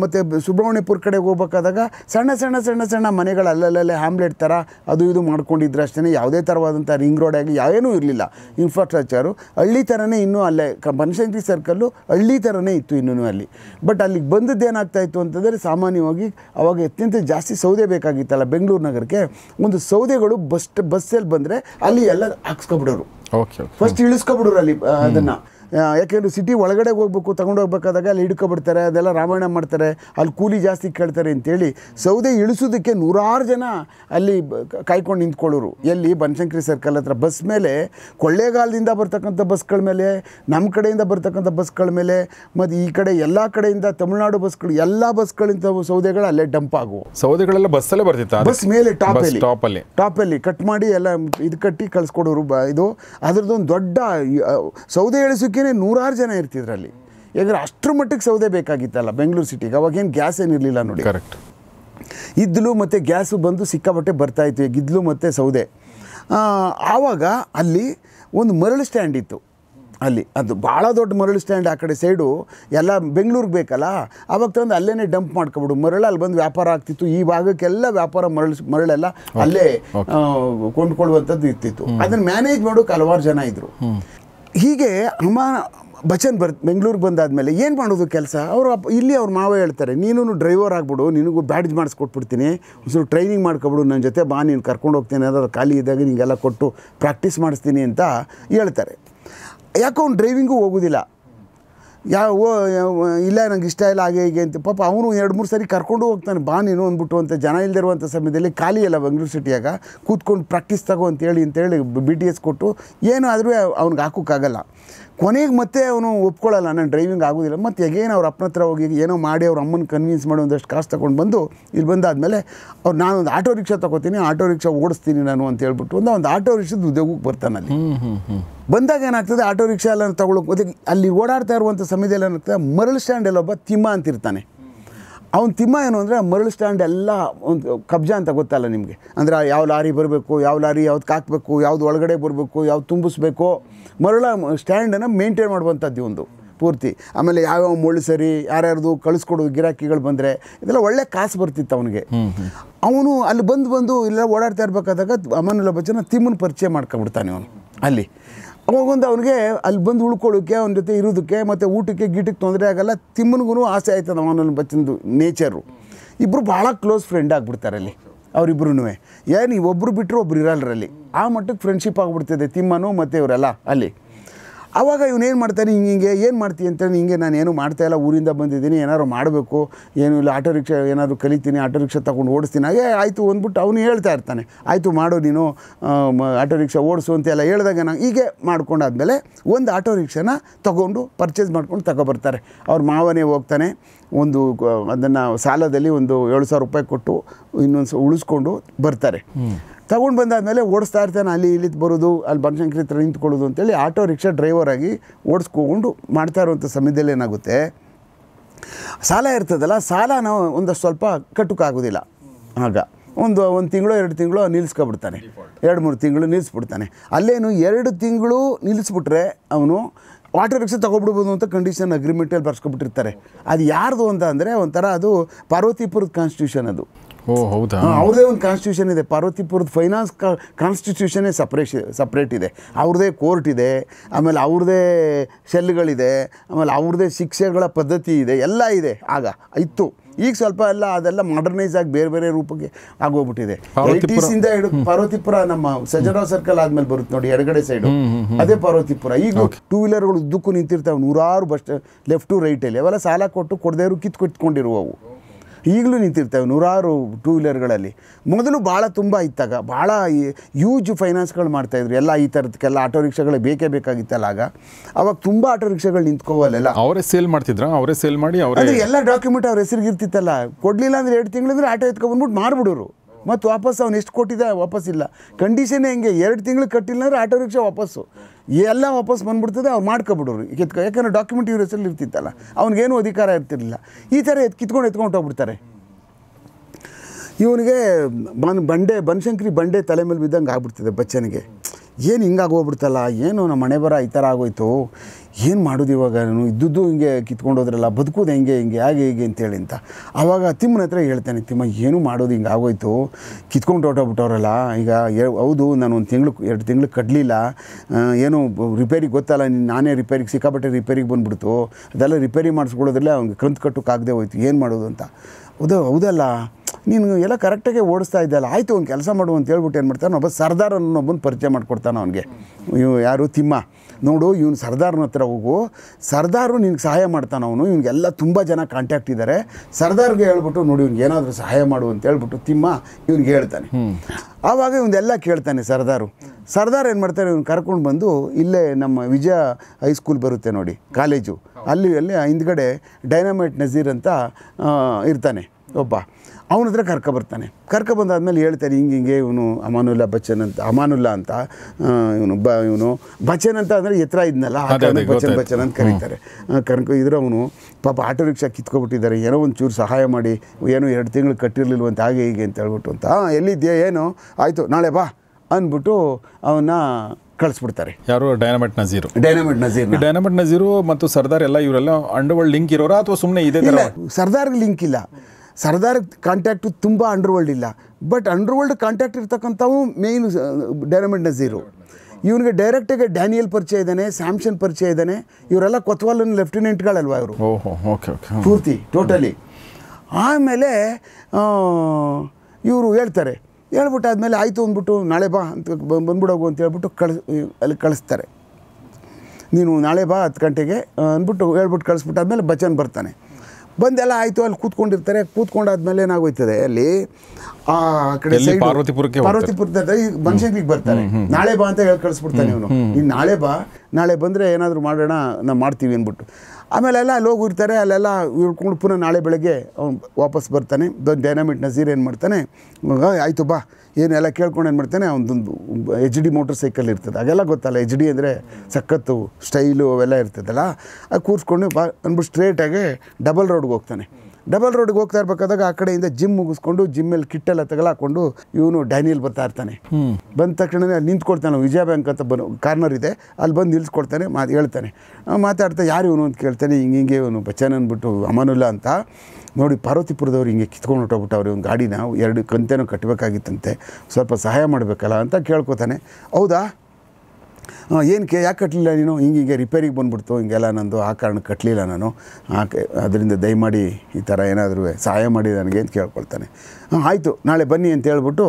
ಮತ್ತು ಸುಬ್ರಹ್ಮಣ್ಯಪುರ ಕಡೆ ಹೋಗ್ಬೇಕಾದಾಗ ಸಣ್ಣ ಸಣ್ಣ ಸಣ್ಣ ಸಣ್ಣ ಮನೆಗಳು ಅಲ್ಲಲ್ಲೇ ಹ್ಯಾಮ್ಲೆಟ್ ಥರ ಅದು ಇದು ಮಾಡ್ಕೊಂಡಿದ್ರೆ ಅಷ್ಟೇ ಯಾವುದೇ ಥರವಾದಂಥ ರಿಂಗ್ ರೋಡ್ ಆಗಿ ಯಾವೇನೂ ಇರಲಿಲ್ಲ ಇನ್ಫ್ರಾಸ್ಟ್ರಕ್ಚರು ಹಳ್ಳಿ ಥರನೇ ಇನ್ನೂ ಅಲ್ಲೇ ಬನಶಂಕರಿ ಸರ್ಕಲ್ಲು ಹಳ್ಳಿ ಥರನೇ ಇತ್ತು ಇನ್ನೂ ಅಲ್ಲಿ ಬಟ್ ಅಲ್ಲಿಗೆ ಬಂದದ್ದು ಏನಾಗ್ತಾ ಇತ್ತು ಅಂತಂದರೆ ಸಾಮಾನ್ಯವಾಗಿ ಅವಾಗ ಅತ್ಯಂತ ಜಾಸ್ತಿ ಸೌದೆ ಬೇಕಾಗಿತ್ತಲ್ಲ ಬೆಂಗಳೂರು ನಗರಕ್ಕೆ ಒಂದು ಸೌದೆಗಳು ಬಸ್ ಬಸ್ಸಲ್ಲಿ ಬಂದರೆ ಅಲ್ಲಿ ಎಲ್ಲ ಹಾಕ್ಸ್ಕೊಬಿಟ್ಟು ಬಿಡೋರು ಫಸ್ಟ್ ಇಳಿಸ್ಕೊಬಿಡೋರು ಅಲ್ಲಿ ಅದನ್ನ ಯಾಕೆಂದರೆ ಸಿಟಿ ಒಳಗಡೆ ಹೋಗ್ಬೇಕು ಹೋಗ್ಬೇಕಾದಾಗ ಅಲ್ಲಿ ಹಿಡ್ಕೊಬಿಡ್ತಾರೆ ಅದೆಲ್ಲ ರಾಮಾಯಣ ಮಾಡ್ತಾರೆ ಅಲ್ಲಿ ಕೂಲಿ ಜಾಸ್ತಿ ಕೇಳ್ತಾರೆ ಅಂತೇಳಿ ಸೌದೆ ಇಳಿಸೋದಕ್ಕೆ ನೂರಾರು ಜನ ಅಲ್ಲಿ ಕಾಯ್ಕೊಂಡು ನಿಂತ್ಕೊಳ್ಳೋರು ಎಲ್ಲಿ ಬನಶಂಕರಿ ಸರ್ಕಲ್ ಹತ್ರ ಬಸ್ ಮೇಲೆ ಕೊಳ್ಳೇಗಾಲದಿಂದ ಬರ್ತಕ್ಕಂಥ ಬಸ್ಗಳ ಮೇಲೆ ನಮ್ಮ ಕಡೆಯಿಂದ ಬರ್ತಕ್ಕಂಥ ಬಸ್ಗಳ ಮೇಲೆ ಮತ್ತು ಈ ಕಡೆ ಎಲ್ಲ ಕಡೆಯಿಂದ ತಮಿಳುನಾಡು ಬಸ್ಗಳು ಎಲ್ಲ ಬಸ್ಗಳಿಂದ ಸೌದೆಗಳು ಅಲ್ಲೇ ಡಂಪ್ ಆಗುವು ಸೌದೆಗಳೆಲ್ಲ ಬಸ್ಸಲ್ಲೇ ಬರ್ತಿತ್ತು ಬಸ್ ಮೇಲೆ ಟಾಪಲ್ಲಿ ಟಾಪಲ್ಲಿ ಟಾಪಲ್ಲಿ ಕಟ್ ಮಾಡಿ ಎಲ್ಲ ಇದು ಕಟ್ಟಿ ಕಳಿಸ್ಕೊಡೋರು ಇದು ಅದರದ್ದೊಂದು ದೊಡ್ಡ ಸೌದೆ ಇಳಿಸೋಕೆ ನೂರಾರು ಜನ ಇರ್ತಿದ್ರು ಅಲ್ಲಿ ಯಾಕಂದ್ರೆ ಅಷ್ಟರ ಮಟ್ಟಿಗೆ ಸೌದೆ ಬೇಕಾಗಿತ್ತಲ್ಲ ಬೆಂಗಳೂರು ಸಿಟಿಗೆ ಅವಾಗೇನು ಗ್ಯಾಸ್ ಏನಿರಲಿಲ್ಲ ನೋಡಿ ಕರೆಕ್ಟ್ ಇದ್ಲು ಮತ್ತು ಗ್ಯಾಸು ಬಂದು ಸಿಕ್ಕಾಪಟ್ಟೆ ಬರ್ತಾಯಿತ್ತು ಈಗ ಇದ್ಲು ಮತ್ತು ಸೌದೆ ಆವಾಗ ಅಲ್ಲಿ ಒಂದು ಮರಳು ಸ್ಟ್ಯಾಂಡ್ ಇತ್ತು ಅಲ್ಲಿ ಅದು ಭಾಳ ದೊಡ್ಡ ಮರಳು ಸ್ಟ್ಯಾಂಡ್ ಆ ಕಡೆ ಸೈಡು ಎಲ್ಲ ಬೆಂಗಳೂರಿಗೆ ಬೇಕಲ್ಲ ಆವಾಗ ತಂದು ಅಲ್ಲೇ ಡಂಪ್ ಮಾಡ್ಕೊಬಿಡು ಮರಳು ಅಲ್ಲಿ ಬಂದು ವ್ಯಾಪಾರ ಆಗ್ತಿತ್ತು ಈ ಭಾಗಕ್ಕೆಲ್ಲ ವ್ಯಾಪಾರ ಮರಳು ಮರಳೆಲ್ಲ ಅಲ್ಲೇ ಕೊಂಡ್ಕೊಳ್ಳುವಂಥದ್ದು ಇರ್ತಿತ್ತು ಅದನ್ನು ಮ್ಯಾನೇಜ್ ಮಾಡೋಕೆ ಹಲವಾರು ಜನ ಇದ್ದರು ಹೀಗೆ ಅಮ್ಮ ಬಚನ್ ಬರ್ ಬೆಂಗಳೂರಿಗೆ ಬಂದಾದಮೇಲೆ ಏನು ಮಾಡೋದು ಕೆಲಸ ಅವರು ಇಲ್ಲಿ ಅವ್ರ ಮಾವ ಹೇಳ್ತಾರೆ ನೀನು ಡ್ರೈವರ್ ಆಗ್ಬಿಡು ನಿನಗೂ ಬ್ಯಾಡ್ಜ್ ಮಾಡಿಸ್ಕೊಟ್ಬಿಡ್ತೀನಿ ಸ್ವಲ್ಪ ಟ್ರೈನಿಂಗ್ ಮಾಡ್ಕೊಬಿಡು ನನ್ನ ಜೊತೆ ಬಾ ನೀನು ಕರ್ಕೊಂಡು ಹೋಗ್ತೀನಿ ಅದ್ರ ಖಾಲಿ ಇದ್ದಾಗ ನಿಂಗೆಲ್ಲ ಕೊಟ್ಟು ಪ್ರಾಕ್ಟೀಸ್ ಮಾಡಿಸ್ತೀನಿ ಅಂತ ಹೇಳ್ತಾರೆ ಯಾಕೋ ಅವ್ನು ಡ್ರೈವಿಂಗೂ ಹೋಗೋದಿಲ್ಲ ಯಾವ ಇಲ್ಲ ನಂಗೆ ಇಷ್ಟ ಇಲ್ಲ ಹಾಗೆ ಹೀಗೆ ಅಂತ ಪಾಪ ಅವನು ಎರಡು ಮೂರು ಸರಿ ಕರ್ಕೊಂಡು ಹೋಗ್ತಾನೆ ಬಾ ನೀನು ಅಂದ್ಬಿಟ್ಟು ಅಂತ ಜನ ಇಲ್ಲದಿರುವಂಥ ಸಮಯದಲ್ಲಿ ಖಾಲಿ ಅಲ್ಲ ಬೆಂಗಳೂರು ಸಿಟಿಯಾಗ ಕೂತ್ಕೊಂಡು ಪ್ರಾಕ್ಟೀಸ್ ತಗೋ ಅಂತೇಳಿ ಅಂತೇಳಿ ಬಿ ಟಿ ಎಸ್ ಕೊಟ್ಟು ಏನು ಆದರೂ ಅವ್ನಿಗೆ ಹಾಕೋಕ್ಕಾಗಲ್ಲ ಕೊನೆಗೆ ಮತ್ತೆ ಅವನು ಒಪ್ಕೊಳ್ಳಲ್ಲ ನಾನು ಡ್ರೈವಿಂಗ್ ಆಗೋದಿಲ್ಲ ಮತ್ತು ಎಗೇನು ಅವ್ರ ಅಪ್ಪನ ಹತ್ರ ಹೋಗಿ ಏನೋ ಮಾಡಿ ಅವ್ರ ಅಮ್ಮನ ಕನ್ವಿನ್ಸ್ ಮಾಡಿ ಒಂದಷ್ಟು ಕಾಸು ತೊಗೊಂಡು ಬಂದು ಇಲ್ಲಿ ಬಂದಾದಮೇಲೆ ಅವ್ರು ನಾನೊಂದು ಆಟೋ ರಿಕ್ಷಾ ತೊಗೋತೀನಿ ಆಟೋ ರಿಕ್ಷಾ ಓಡಿಸ್ತೀನಿ ನಾನು ಅಂತ ಹೇಳ್ಬಿಟ್ಟು ಒಂದು ಒಂದು ಆಟೋ ರಿಕ್ಷಾದ ಉದ್ಯೋಗಕ್ಕೆ ಬರ್ತಾನೆ ಅಲ್ಲಿ ಬಂದಾಗ ಏನಾಗ್ತದೆ ಆಟೋ ರಿಕ್ಷಾ ಎಲ್ಲ ಅದಕ್ಕೆ ಅಲ್ಲಿ ಓಡಾಡ್ತಾ ಇರುವಂಥ ಸಮಯದಲ್ಲಿ ಏನಾಗ್ತದೆ ಮರಳು ಸ್ಟ್ಯಾಂಡಲ್ಲಿ ಒಬ್ಬ ತಿಮ್ಮ ಅಂತಿರ್ತಾನೆ ಅವ್ನು ತಿಮ್ಮ ಏನು ಅಂದರೆ ಮರಳು ಸ್ಟ್ಯಾಂಡ್ ಎಲ್ಲ ಒಂದು ಕಬ್ಜ ಅಂತ ಗೊತ್ತಲ್ಲ ನಿಮಗೆ ಅಂದರೆ ಯಾವ ಲಾರಿ ಬರಬೇಕು ಯಾವ ಲಾರಿ ಯಾವ್ದು ಹಾಕಬೇಕು ಯಾವ್ದು ಒಳಗಡೆ ಬರಬೇಕು ಯಾವ್ದು ತುಂಬಿಸ್ಬೇಕು ಮರಳ ಸ್ಟ್ಯಾಂಡನ್ನು ಮೇಂಟೈನ್ ಮಾಡುವಂಥದ್ದು ಒಂದು ಪೂರ್ತಿ ಆಮೇಲೆ ಯಾವ್ಯಾವ ಮುಳ್ಳು ಸರಿ ಯಾರ್ಯಾರ್ದು ಕಳಿಸ್ಕೊಡು ಗಿರಾಕಿಗಳು ಬಂದರೆ ಇದೆಲ್ಲ ಒಳ್ಳೆ ಕಾಸು ಬರ್ತಿತ್ತು ಅವನಿಗೆ ಅವನು ಅಲ್ಲಿ ಬಂದು ಬಂದು ಇಲ್ಲ ಓಡಾಡ್ತಾ ಇರಬೇಕಾದಾಗ ಅಮಾನುಲ್ಲ ಬಚ್ಚನ ತಿಮ್ಮನ ಪರಿಚಯ ಮಾಡ್ಕೊಂಬಿಡ್ತಾನೆ ಅವನು ಅಲ್ಲಿ ಒಂದು ಅವನಿಗೆ ಅಲ್ಲಿ ಬಂದು ಉಳ್ಕೊಳ್ಳೋಕ್ಕೆ ಅವನ ಜೊತೆ ಇರೋದಕ್ಕೆ ಮತ್ತು ಊಟಕ್ಕೆ ಗೀಟಕ್ಕೆ ತೊಂದರೆ ಆಗಲ್ಲ ತಿಮ್ಮನಿಗೂ ಆಸೆ ಆಯ್ತದ ಅವನಲ್ಲಿ ಬಚ್ಚಿಂದು ನೇಚರು ಇಬ್ಬರು ಭಾಳ ಕ್ಲೋಸ್ ಫ್ರೆಂಡ್ ಆಗಿಬಿಡ್ತಾರೆ ಅಲ್ಲಿ ಅವರಿಬ್ರು ಏನು ಒಬ್ಬರು ಬಿಟ್ಟರು ಒಬ್ರು ಇರಲ್ಲರಲ್ಲಿ ಆ ಮಟ್ಟಕ್ಕೆ ಫ್ರೆಂಡ್ಶಿಪ್ ಆಗಿಬಿಡ್ತದೆ ತಿಮ್ಮನು ಮತ್ತು ಇವರೆಲ್ಲ ಅಲ್ಲಿ ಆವಾಗ ಇವನೇನು ಮಾಡ್ತಾನೆ ಹಿಂಗೆ ಹಿಂಗೆ ಏನು ಮಾಡ್ತೀನಿ ಅಂತೇಳಿ ಹಿಂಗೆ ನಾನು ಏನು ಇಲ್ಲ ಊರಿಂದ ಬಂದಿದ್ದೀನಿ ಏನಾದ್ರು ಮಾಡಬೇಕು ಏನು ಇಲ್ಲ ಆಟೋ ರಿಕ್ಷಾ ಏನಾದರೂ ಕಲಿತೀನಿ ಆಟೋ ರಿಕ್ಷಾ ತೊಗೊಂಡು ಓಡಿಸ್ತೀನಿ ಹಾಗೆ ಆಯಿತು ಅಂದ್ಬಿಟ್ಟು ಅವನು ಹೇಳ್ತಾ ಇರ್ತಾನೆ ಆಯಿತು ಮಾಡು ನೀನು ಆಟೋ ರಿಕ್ಷಾ ಓಡಿಸು ಅಂತೆಲ್ಲ ಹೇಳಿದಾಗ ನಾನು ಹೀಗೆ ಮಾಡ್ಕೊಂಡಾದ್ಮೇಲೆ ಒಂದು ಆಟೋ ರಿಕ್ಷಾನ ತೊಗೊಂಡು ಪರ್ಚೇಸ್ ಮಾಡ್ಕೊಂಡು ತಗೊಬರ್ತಾರೆ ಅವ್ರ ಮಾವನೇ ಹೋಗ್ತಾನೆ ಒಂದು ಅದನ್ನು ಸಾಲದಲ್ಲಿ ಒಂದು ಏಳು ಸಾವಿರ ರೂಪಾಯಿ ಕೊಟ್ಟು ಇನ್ನೊಂದು ಉಳಿಸ್ಕೊಂಡು ಬರ್ತಾರೆ ತಗೊಂಡು ಮೇಲೆ ಓಡಿಸ್ತಾ ಇರ್ತಾನೆ ಅಲ್ಲಿ ಇಲ್ಲಿ ಬರೋದು ಅಲ್ಲಿ ಬನಶಂಕರಿ ಹತ್ರ ನಿಂತ್ಕೊಳ್ಳೋದು ಅಂತೇಳಿ ಆಟೋ ರಿಕ್ಷಾ ಡ್ರೈವರಾಗಿ ಓಡಿಸ್ಕೊಂಡು ಮಾಡ್ತಾ ಇರುವಂಥ ಸಮಯದಲ್ಲಿ ಏನಾಗುತ್ತೆ ಸಾಲ ಇರ್ತದಲ್ಲ ಸಾಲ ನಾವು ಒಂದಷ್ಟು ಸ್ವಲ್ಪ ಕಟ್ಟುಕಾಗೋದಿಲ್ಲ ಆಗ ಒಂದು ಒಂದು ತಿಂಗಳು ಎರಡು ತಿಂಗಳು ನಿಲ್ಲಿಸ್ಕೊಬಿಡ್ತಾನೆ ಎರಡು ಮೂರು ತಿಂಗಳು ನಿಲ್ಲಿಸ್ಬಿಡ್ತಾನೆ ಅಲ್ಲೇನು ಎರಡು ತಿಂಗಳು ನಿಲ್ಲಿಸ್ಬಿಟ್ರೆ ಅವನು ಆಟೋ ರಿಕ್ಷಾ ತೊಗೊಬಿಡ್ಬೋದು ಅಂತ ಕಂಡೀಷನ್ ಅಗ್ರಿಮೆಂಟಲ್ಲಿ ಬರ್ಸ್ಕೊಬಿಟ್ಟಿರ್ತಾರೆ ಅದು ಯಾರ್ದು ಅಂತ ಅಂದರೆ ಒಂಥರ ಅದು ಪಾರ್ವತಿಪುರದ ಕಾನ್ಸ್ಟಿಟ್ಯೂಷನ್ ಅದು ಅವ್ರದೇ ಒಂದು ಕಾನ್ಸ್ಟಿಟ್ಯೂಷನ್ ಇದೆ ಪಾರ್ವತಿಪುರದ ಫೈನಾನ್ಸ್ ಕಾನ್ಸ್ಟಿಟ್ಯೂಷನ್ ಸಪ್ರೇಷ್ ಸಪ್ರೇಟ್ ಇದೆ ಅವ್ರದೇ ಕೋರ್ಟ್ ಇದೆ ಆಮೇಲೆ ಅವ್ರದೇ ಸೆಲ್ಗಳಿದೆ ಆಮೇಲೆ ಅವ್ರದೇ ಶಿಕ್ಷೆಗಳ ಪದ್ಧತಿ ಇದೆ ಎಲ್ಲ ಇದೆ ಆಗ ಇತ್ತು ಈಗ ಸ್ವಲ್ಪ ಎಲ್ಲ ಅದೆಲ್ಲ ಮಾಡರ್ನೈಸ್ ಆಗಿ ಬೇರೆ ಬೇರೆ ರೂಪಕ್ಕೆ ಆಗೋಗ್ಬಿಟ್ಟಿದೆ ಇಂದ ಪಾರ್ವತಿಪುರ ನಮ್ಮ ಸಜರಾವ್ ಸರ್ಕಲ್ ಆದ್ಮೇಲೆ ಬರುತ್ತೆ ನೋಡಿ ಎಡಗಡೆ ಸೈಡ್ ಅದೇ ಪಾರ್ವತಿಪುರ ಈಗ ಟೂ ವೀಲರ್ಗಳು ಉದ್ದಕ್ಕೂ ನಿಂತಿರ್ತಾವೆ ನೂರಾರು ಬಸ್ ಲೆಫ್ಟ್ ಟು ಅಲ್ಲಿ ಅವೆಲ್ಲ ಸಾಲ ಕೊಟ್ಟು ಕೊಡದೇ ಇರೋ ಕಿತ್ಕೊಂಡಿರುವವು ಈಗಲೂ ನಿಂತಿರ್ತವೆ ನೂರಾರು ಟೂ ವೀಲರ್ಗಳಲ್ಲಿ ಮೊದಲು ಭಾಳ ತುಂಬ ಇತ್ತಾಗ ಭಾಳ ಯೂಜ್ ಫೈನಾನ್ಸ್ಗಳು ಮಾಡ್ತಾಯಿದ್ರು ಎಲ್ಲ ಈ ಥರದಕ್ಕೆಲ್ಲ ಆಟೋ ರಿಕ್ಷಾಗಳು ಬೇಕೇ ಬೇಕಾಗಿತ್ತಲ್ಲ ಆಗ ಅವಾಗ ತುಂಬ ಆಟೋ ರಿಕ್ಷಾಗಳು ನಿಂತ್ಕೋವಲ್ಲ ಅವರೇ ಸೇಲ್ ಮಾಡ್ತಿದ್ರು ಅವರೇ ಸೇಲ್ ಮಾಡಿ ಅದೇ ಎಲ್ಲ ಡಾಕ್ಯುಮೆಂಟ್ ಅವ್ರ ಹೆಸರಿಗೆ ಇರ್ತಿತ್ತಲ್ಲ ಕೊಡಲಿಲ್ಲ ಅಂದರೆ ಎರಡು ತಿಂಗಳಂದ್ರೆ ಆಟೋ ಎತ್ಕೊಬಂದ್ಬಿಟ್ಟು ಮಾರ್ಬಿಡೋರು ಮತ್ತು ವಾಪಸ್ ಅವ್ನು ಎಷ್ಟು ಕೊಟ್ಟಿದ್ದ ವಾಪಸ್ ಇಲ್ಲ ಕಂಡೀಷನ್ ಹೆಂಗೆ ಎರಡು ತಿಂಗಳು ಕಟ್ಟಿಲ್ಲ ಅಂದರೆ ಆಟೋ ರಿಕ್ಷಾ ವಾಪಸ್ಸು ಎಲ್ಲ ವಾಪಸ್ ಬಂದ್ಬಿಡ್ತದೆ ಅವ್ರು ಮಾಡ್ಕೊಬಿಡೋರು ಕಿತ್ಕೊ ಯಾಕಂದರೆ ಡಾಕ್ಯುಮೆಂಟ್ ಇವ್ರ ಹೆಸರಲ್ಲಿ ಇರ್ತಿತ್ತಲ್ಲ ಅವ್ನಿಗೇನು ಅಧಿಕಾರ ಇರ್ತಿರಲಿಲ್ಲ ಈ ಥರ ಎತ್ ಕಿತ್ಕೊಂಡು ಎತ್ಕೊಂಡು ಹೋಗ್ಬಿಡ್ತಾರೆ ಇವನಿಗೆ ಬನ್ ಬಂಡೆ ಬನಶಂಕರಿ ಬಂಡೆ ತಲೆ ಮೇಲೆ ಬಿದ್ದಂಗೆ ಆಗ್ಬಿಡ್ತದೆ ಬಚ್ಚನಿಗೆ ಏನು ಹಿಂಗಾಗೋಗ್ಬಿಡ್ತಲ್ಲ ಹೋಗ್ಬಿಡ್ತಲ್ಲ ಏನು ನಮ್ಮ ಮನೆ ಬರ ಈ ಥರ ಆಗೋಯ್ತು ಏನು ಮಾಡೋದು ಇವಾಗ ನಾನು ಇದ್ದದ್ದು ಹಿಂಗೆ ಹೋದ್ರಲ್ಲ ಬದುಕೋದು ಹೆಂಗೆ ಹಿಂಗೆ ಹಾಗೆ ಹೀಗೆ ಅಂತೇಳಿ ಅಂತ ಆವಾಗ ತಿಮ್ಮನ ಹತ್ರ ಹೇಳ್ತಾನೆ ತಿಮ್ಮ ಏನೂ ಮಾಡೋದು ಹಿಂಗೆ ಆಗೋಯ್ತು ಕಿತ್ಕೊಂಡು ಹೊರಟೋಗ್ಬಿಟ್ಟವ್ರಲ್ಲ ಈಗ ಹೌದು ನಾನು ಒಂದು ತಿಂಗಳು ಎರಡು ತಿಂಗಳು ಕಡಲಿಲ್ಲ ಏನು ರಿಪೇರಿಗೆ ಗೊತ್ತಲ್ಲ ನಾನೇ ರಿಪೇರಿಗೆ ಸಿಕ್ಕಾಪಟ್ಟೆ ರಿಪೇರಿಗೆ ಬಂದುಬಿಡ್ತು ಅದೆಲ್ಲ ರಿಪೇರಿ ಮಾಡಿಸ್ಕೊಳ್ಳೋದ್ರಲ್ಲ ಅವ್ನಿಗೆ ಕಂತು ಕಟ್ಟೋಕ್ಕಾಗದೆ ಹೋಯ್ತು ಏನು ಮಾಡೋದು ಅಂತ ಹೌದು ಹೌದಲ್ಲ ನೀನು ಎಲ್ಲ ಕರೆಕ್ಟಾಗೆ ಓಡಿಸ್ತಾ ಇದ್ದಲ್ಲ ಆಯಿತು ಒಂದು ಕೆಲಸ ಮಾಡು ಅಂತ ಹೇಳ್ಬಿಟ್ಟು ಏನು ಮಾಡ್ತಾನೆ ಒಬ್ಬ ಸರ್ದಾರ್ ಅನ್ನೋ ಒಬ್ಬನ ಪರಿಚಯ ಮಾಡಿಕೊಡ್ತಾನೆ ಅವನಿಗೆ ಇವು ಯಾರು ತಿಮ್ಮ ನೋಡು ಇವನು ಸರ್ದಾರ್ನ ಹತ್ರ ಹೋಗು ಸರ್ದಾರು ನಿನಗೆ ಸಹಾಯ ಮಾಡ್ತಾನೆ ಅವನು ಇವನಿಗೆಲ್ಲ ತುಂಬ ಜನ ಕಾಂಟ್ಯಾಕ್ಟ್ ಇದ್ದಾರೆ ಸರ್ದಾರ್ಗೆ ಹೇಳ್ಬಿಟ್ಟು ನೋಡಿ ಇವ್ನಿಗೆ ಏನಾದರೂ ಸಹಾಯ ಮಾಡು ಅಂತ ಹೇಳ್ಬಿಟ್ಟು ತಿಮ್ಮ ಇವ್ನಿಗೆ ಹೇಳ್ತಾನೆ ಆವಾಗ ಇವನ್ನೆಲ್ಲ ಕೇಳ್ತಾನೆ ಸರ್ದಾರು ಸರ್ದಾರ್ ಏನು ಮಾಡ್ತಾರೆ ಇವ್ನು ಕರ್ಕೊಂಡು ಬಂದು ಇಲ್ಲೇ ನಮ್ಮ ವಿಜಯ ಹೈಸ್ಕೂಲ್ ಬರುತ್ತೆ ನೋಡಿ ಕಾಲೇಜು ಅಲ್ಲಿ ಅಲ್ಲಿ ಹಿಂದ್ಗಡೆ ಡೈನಮೈಟ್ ನಜೀರ್ ಅಂತ ಇರ್ತಾನೆ ಒಬ್ಬ ಅವನ ಹತ್ರ ಕರ್ಕ ಬರ್ತಾನೆ ಕರ್ಕ ಬಂದಾದ್ಮೇಲೆ ಹೇಳ್ತಾರೆ ಹಿಂಗೆ ಹಿಂಗೆ ಇವನು ಅಮಾನುಲ್ಲಾ ಬಚ್ಚನ್ ಅಂತ ಅಮಾನುಲ್ಲಾ ಅಂತ ಇವನು ಬ ಇವನು ಬಚ್ಚನ್ ಅಂತ ಅಂದರೆ ಎತ್ತರ ಇದ್ನಲ್ಲ ಬಚ್ಚನ್ ಬಚ್ಚನ್ ಅಂತ ಕರೀತಾರೆ ಕರ್ಕ ಇದ್ರೆ ಅವನು ಪಾಪ ಆಟೋ ರಿಕ್ಷಾ ಕಿತ್ಕೊಬಿಟ್ಟಿದ್ದಾರೆ ಏನೋ ಒಂದು ಚೂರು ಸಹಾಯ ಮಾಡಿ ಏನೋ ಎರಡು ತಿಂಗಳು ಕಟ್ಟಿರ್ಲಿಲ್ವಂತ ಹಾಗೆ ಹೀಗೆ ಅಂತ ಹೇಳ್ಬಿಟ್ಟು ಅಂತ ಎಲ್ಲಿದೆಯಾ ಏನು ಆಯಿತು ನಾಳೆ ಬಾ ಅಂದ್ಬಿಟ್ಟು ಅವನ್ನ ಕಳಿಸ್ಬಿಡ್ತಾರೆ ಯಾರು dynamite Nazir dynamite Nazir dynamite Nazir ಮತ್ತು ಸರ್ದಾರ್ ಎಲ್ಲ ಇವರೆಲ್ಲ ಅಂಡರ್ವರ್ಲ್ಡ್ ಲಿಂಕ್ ಇರೋರ ಅಥವಾ ಸುಮ್ಮನೆ ಇದೆ ಸರ್ದಾರ್ಗೆ ಲಿಂಕ್ ಇಲ್ಲ ಸರ್ದಾರ್ ಕಾಂಟ್ಯಾಕ್ಟು ತುಂಬ ಅಂಡರ್ವರ್ಲ್ಡ್ ಇಲ್ಲ ಬಟ್ ಅಂಡರ್ವರ್ಲ್ಡ್ ಕಾಂಟ್ಯಾಕ್ಟ್ ಇರ್ತಕ್ಕಂಥವು ಮೇಯ್ನ್ ಡೈರಮಂಡ್ ನಜೀರು ಇವನಿಗೆ ಡೈರೆಕ್ಟಾಗಿ ಡ್ಯಾನಿಯಲ್ ಪರಿಚಯ ಇದ್ದಾನೆ ಸ್ಯಾಮ್ಸನ್ ಪರಿಚಯ ಇದ್ದಾನೆ ಇವರೆಲ್ಲ ಕೊತ್ವಾಲನ್ ಲೆಫ್ಟಿನೆಂಟ್ಗಳಲ್ವಾ ಇವರು ಪೂರ್ತಿ ಟೋಟಲಿ ಆಮೇಲೆ ಇವರು ಹೇಳ್ತಾರೆ ಹೇಳ್ಬಿಟ್ಟು ಆದಮೇಲೆ ಆಯಿತು ಅಂದ್ಬಿಟ್ಟು ನಾಳೆ ಬಾ ಅಂತ ಬಂದ್ಬಿಡೋಗು ಅಂತ ಹೇಳ್ಬಿಟ್ಟು ಕಳಿಸ್ ಅಲ್ಲಿ ಕಳಿಸ್ತಾರೆ ನೀನು ನಾಳೆ ಬಾ ಹತ್ತು ಗಂಟೆಗೆ ಅಂದ್ಬಿಟ್ಟು ಹೇಳ್ಬಿಟ್ಟು ಕಳಿಸ್ಬಿಟ್ಟು ಆದಮೇಲೆ ಬಚನ್ ಬರ್ತಾನೆ ಬಂದೆಲ್ಲ ಆಯಿತು ಅಲ್ಲಿ ಕೂತ್ಕೊಂಡಿರ್ತಾರೆ ಕೂತ್ಕೊಂಡಾದ್ಮೇಲೆ ಏನಾಗೋಯ್ತದೆ ಅಲ್ಲಿ ಆ ಕಡೆ ಪಾರ್ವತಿಪುರಕ್ಕೆ ಪಾರ್ವತಿಪುರ ಬನಶಂಕರಿಗೆ ಬರ್ತಾರೆ ನಾಳೆ ಬಾ ಅಂತ ಹೇಳಿ ಕಳಿಸ್ಬಿಡ್ತಾನೆ ಇವನು ನೀನು ನಾಳೆ ಬಾ ನಾಳೆ ಬಂದರೆ ಏನಾದರೂ ಮಾಡೋಣ ನಾವು ಮಾಡ್ತೀವಿ ಅಂದ್ಬಿಟ್ಟು ಆಮೇಲೆ ಎಲ್ಲ ಅಲ್ಲಿ ಹೋಗಿರ್ತಾರೆ ಅಲ್ಲೆಲ್ಲ ಇಳ್ಕೊಂಡು ಪುನಃ ನಾಳೆ ಬೆಳಗ್ಗೆ ಅವ್ನು ವಾಪಸ್ ಬರ್ತಾನೆ ದೊಡ್ಡ ಡೈನಾಮಿಟ್ ನಜೀರ್ ಏನು ಮಾಡ್ತಾನೆ ಆಯಿತು ಬಾ ಏನೆಲ್ಲ ಕೇಳ್ಕೊಂಡು ಏನು ಮಾಡ್ತಾನೆ ಅವನೊಂದು ಎಚ್ ಡಿ ಮೋಟ್ರ್ ಸೈಕಲ್ ಇರ್ತದೆ ಹಾಗೆಲ್ಲ ಗೊತ್ತಲ್ಲ ಎಚ್ ಡಿ ಅಂದರೆ ಸಖತ್ತು ಸ್ಟೈಲು ಅವೆಲ್ಲ ಇರ್ತದಲ್ಲ ಅದು ಕೂರಿಸ್ಕೊಂಡು ಬಾ ಅಂದ್ಬಿಟ್ಟು ಸ್ಟ್ರೇಟಾಗಿ ಡಬಲ್ ರೋಡ್ಗೆ ಹೋಗ್ತಾನೆ ಡಬಲ್ ರೋಡ್ಗೆ ಹೋಗ್ತಾ ಇರ್ಬೇಕಾದಾಗ ಆ ಕಡೆಯಿಂದ ಜಿಮ್ ಮುಗಿಸ್ಕೊಂಡು ಜಿಮ್ಮಲ್ಲಿ ಕಿಟ್ಟೆಲ್ಲ ತಗಲಾಕೊಂಡು ಇವನು ಡ್ಯಾನಿಯಲ್ ಬರ್ತಾ ಇರ್ತಾನೆ ಬಂದ ತಕ್ಷಣನೇ ಅಲ್ಲಿ ನಿಂತ್ಕೊಡ್ತಾನೆ ವಿಜಯ ಬ್ಯಾಂಕ್ ಅಂತ ಬರೋ ಕಾರ್ನರ್ ಇದೆ ಅಲ್ಲಿ ಬಂದು ನಿಲ್ಸ್ಕೊಡ್ತಾನೆ ಮಾತು ಹೇಳ್ತಾನೆ ಮಾತಾಡ್ತಾ ಯಾರು ಇವನು ಅಂತ ಕೇಳ್ತಾನೆ ಹಿಂಗೆ ಹಿಂಗೆ ಇವನು ಬಚ್ಚನ್ ಅಂದ್ಬಿಟ್ಟು ಅಮಾನುಲ್ಲ ಅಂತ ನೋಡಿ ಪಾರ್ವತಿಪುರದವ್ರು ಹಿಂಗೆ ಕಿತ್ಕೊಂಡು ಅವ್ರಿ ಇವ್ನು ಗಾಡಿನ ಎರಡು ಕಂತೇನೋ ಕಟ್ಟಬೇಕಾಗಿತ್ತಂತೆ ಸ್ವಲ್ಪ ಸಹಾಯ ಮಾಡಬೇಕಲ್ಲ ಅಂತ ಕೇಳ್ಕೊತಾನೆ ಹೌದಾ ಏನಕ್ಕೆ ಯಾಕೆ ಕಟ್ಟಲಿಲ್ಲ ನೀನು ಹಿಂಗೆ ಹೀಗೆ ರಿಪೇರಿಗೆ ಬಂದುಬಿಡ್ತು ಹಿಂಗೆಲ್ಲ ನಂದು ಆ ಕಾರಣ ಕಟ್ಟಲಿಲ್ಲ ನಾನು ಆಕೆ ಅದರಿಂದ ದಯಮಾಡಿ ಈ ಥರ ಏನಾದರೂ ಸಹಾಯ ಮಾಡಿ ನನಗೆ ಅಂತ ಕೇಳ್ಕೊಳ್ತಾನೆ ಆಯಿತು ನಾಳೆ ಬನ್ನಿ ಅಂತ ಹೇಳ್ಬಿಟ್ಟು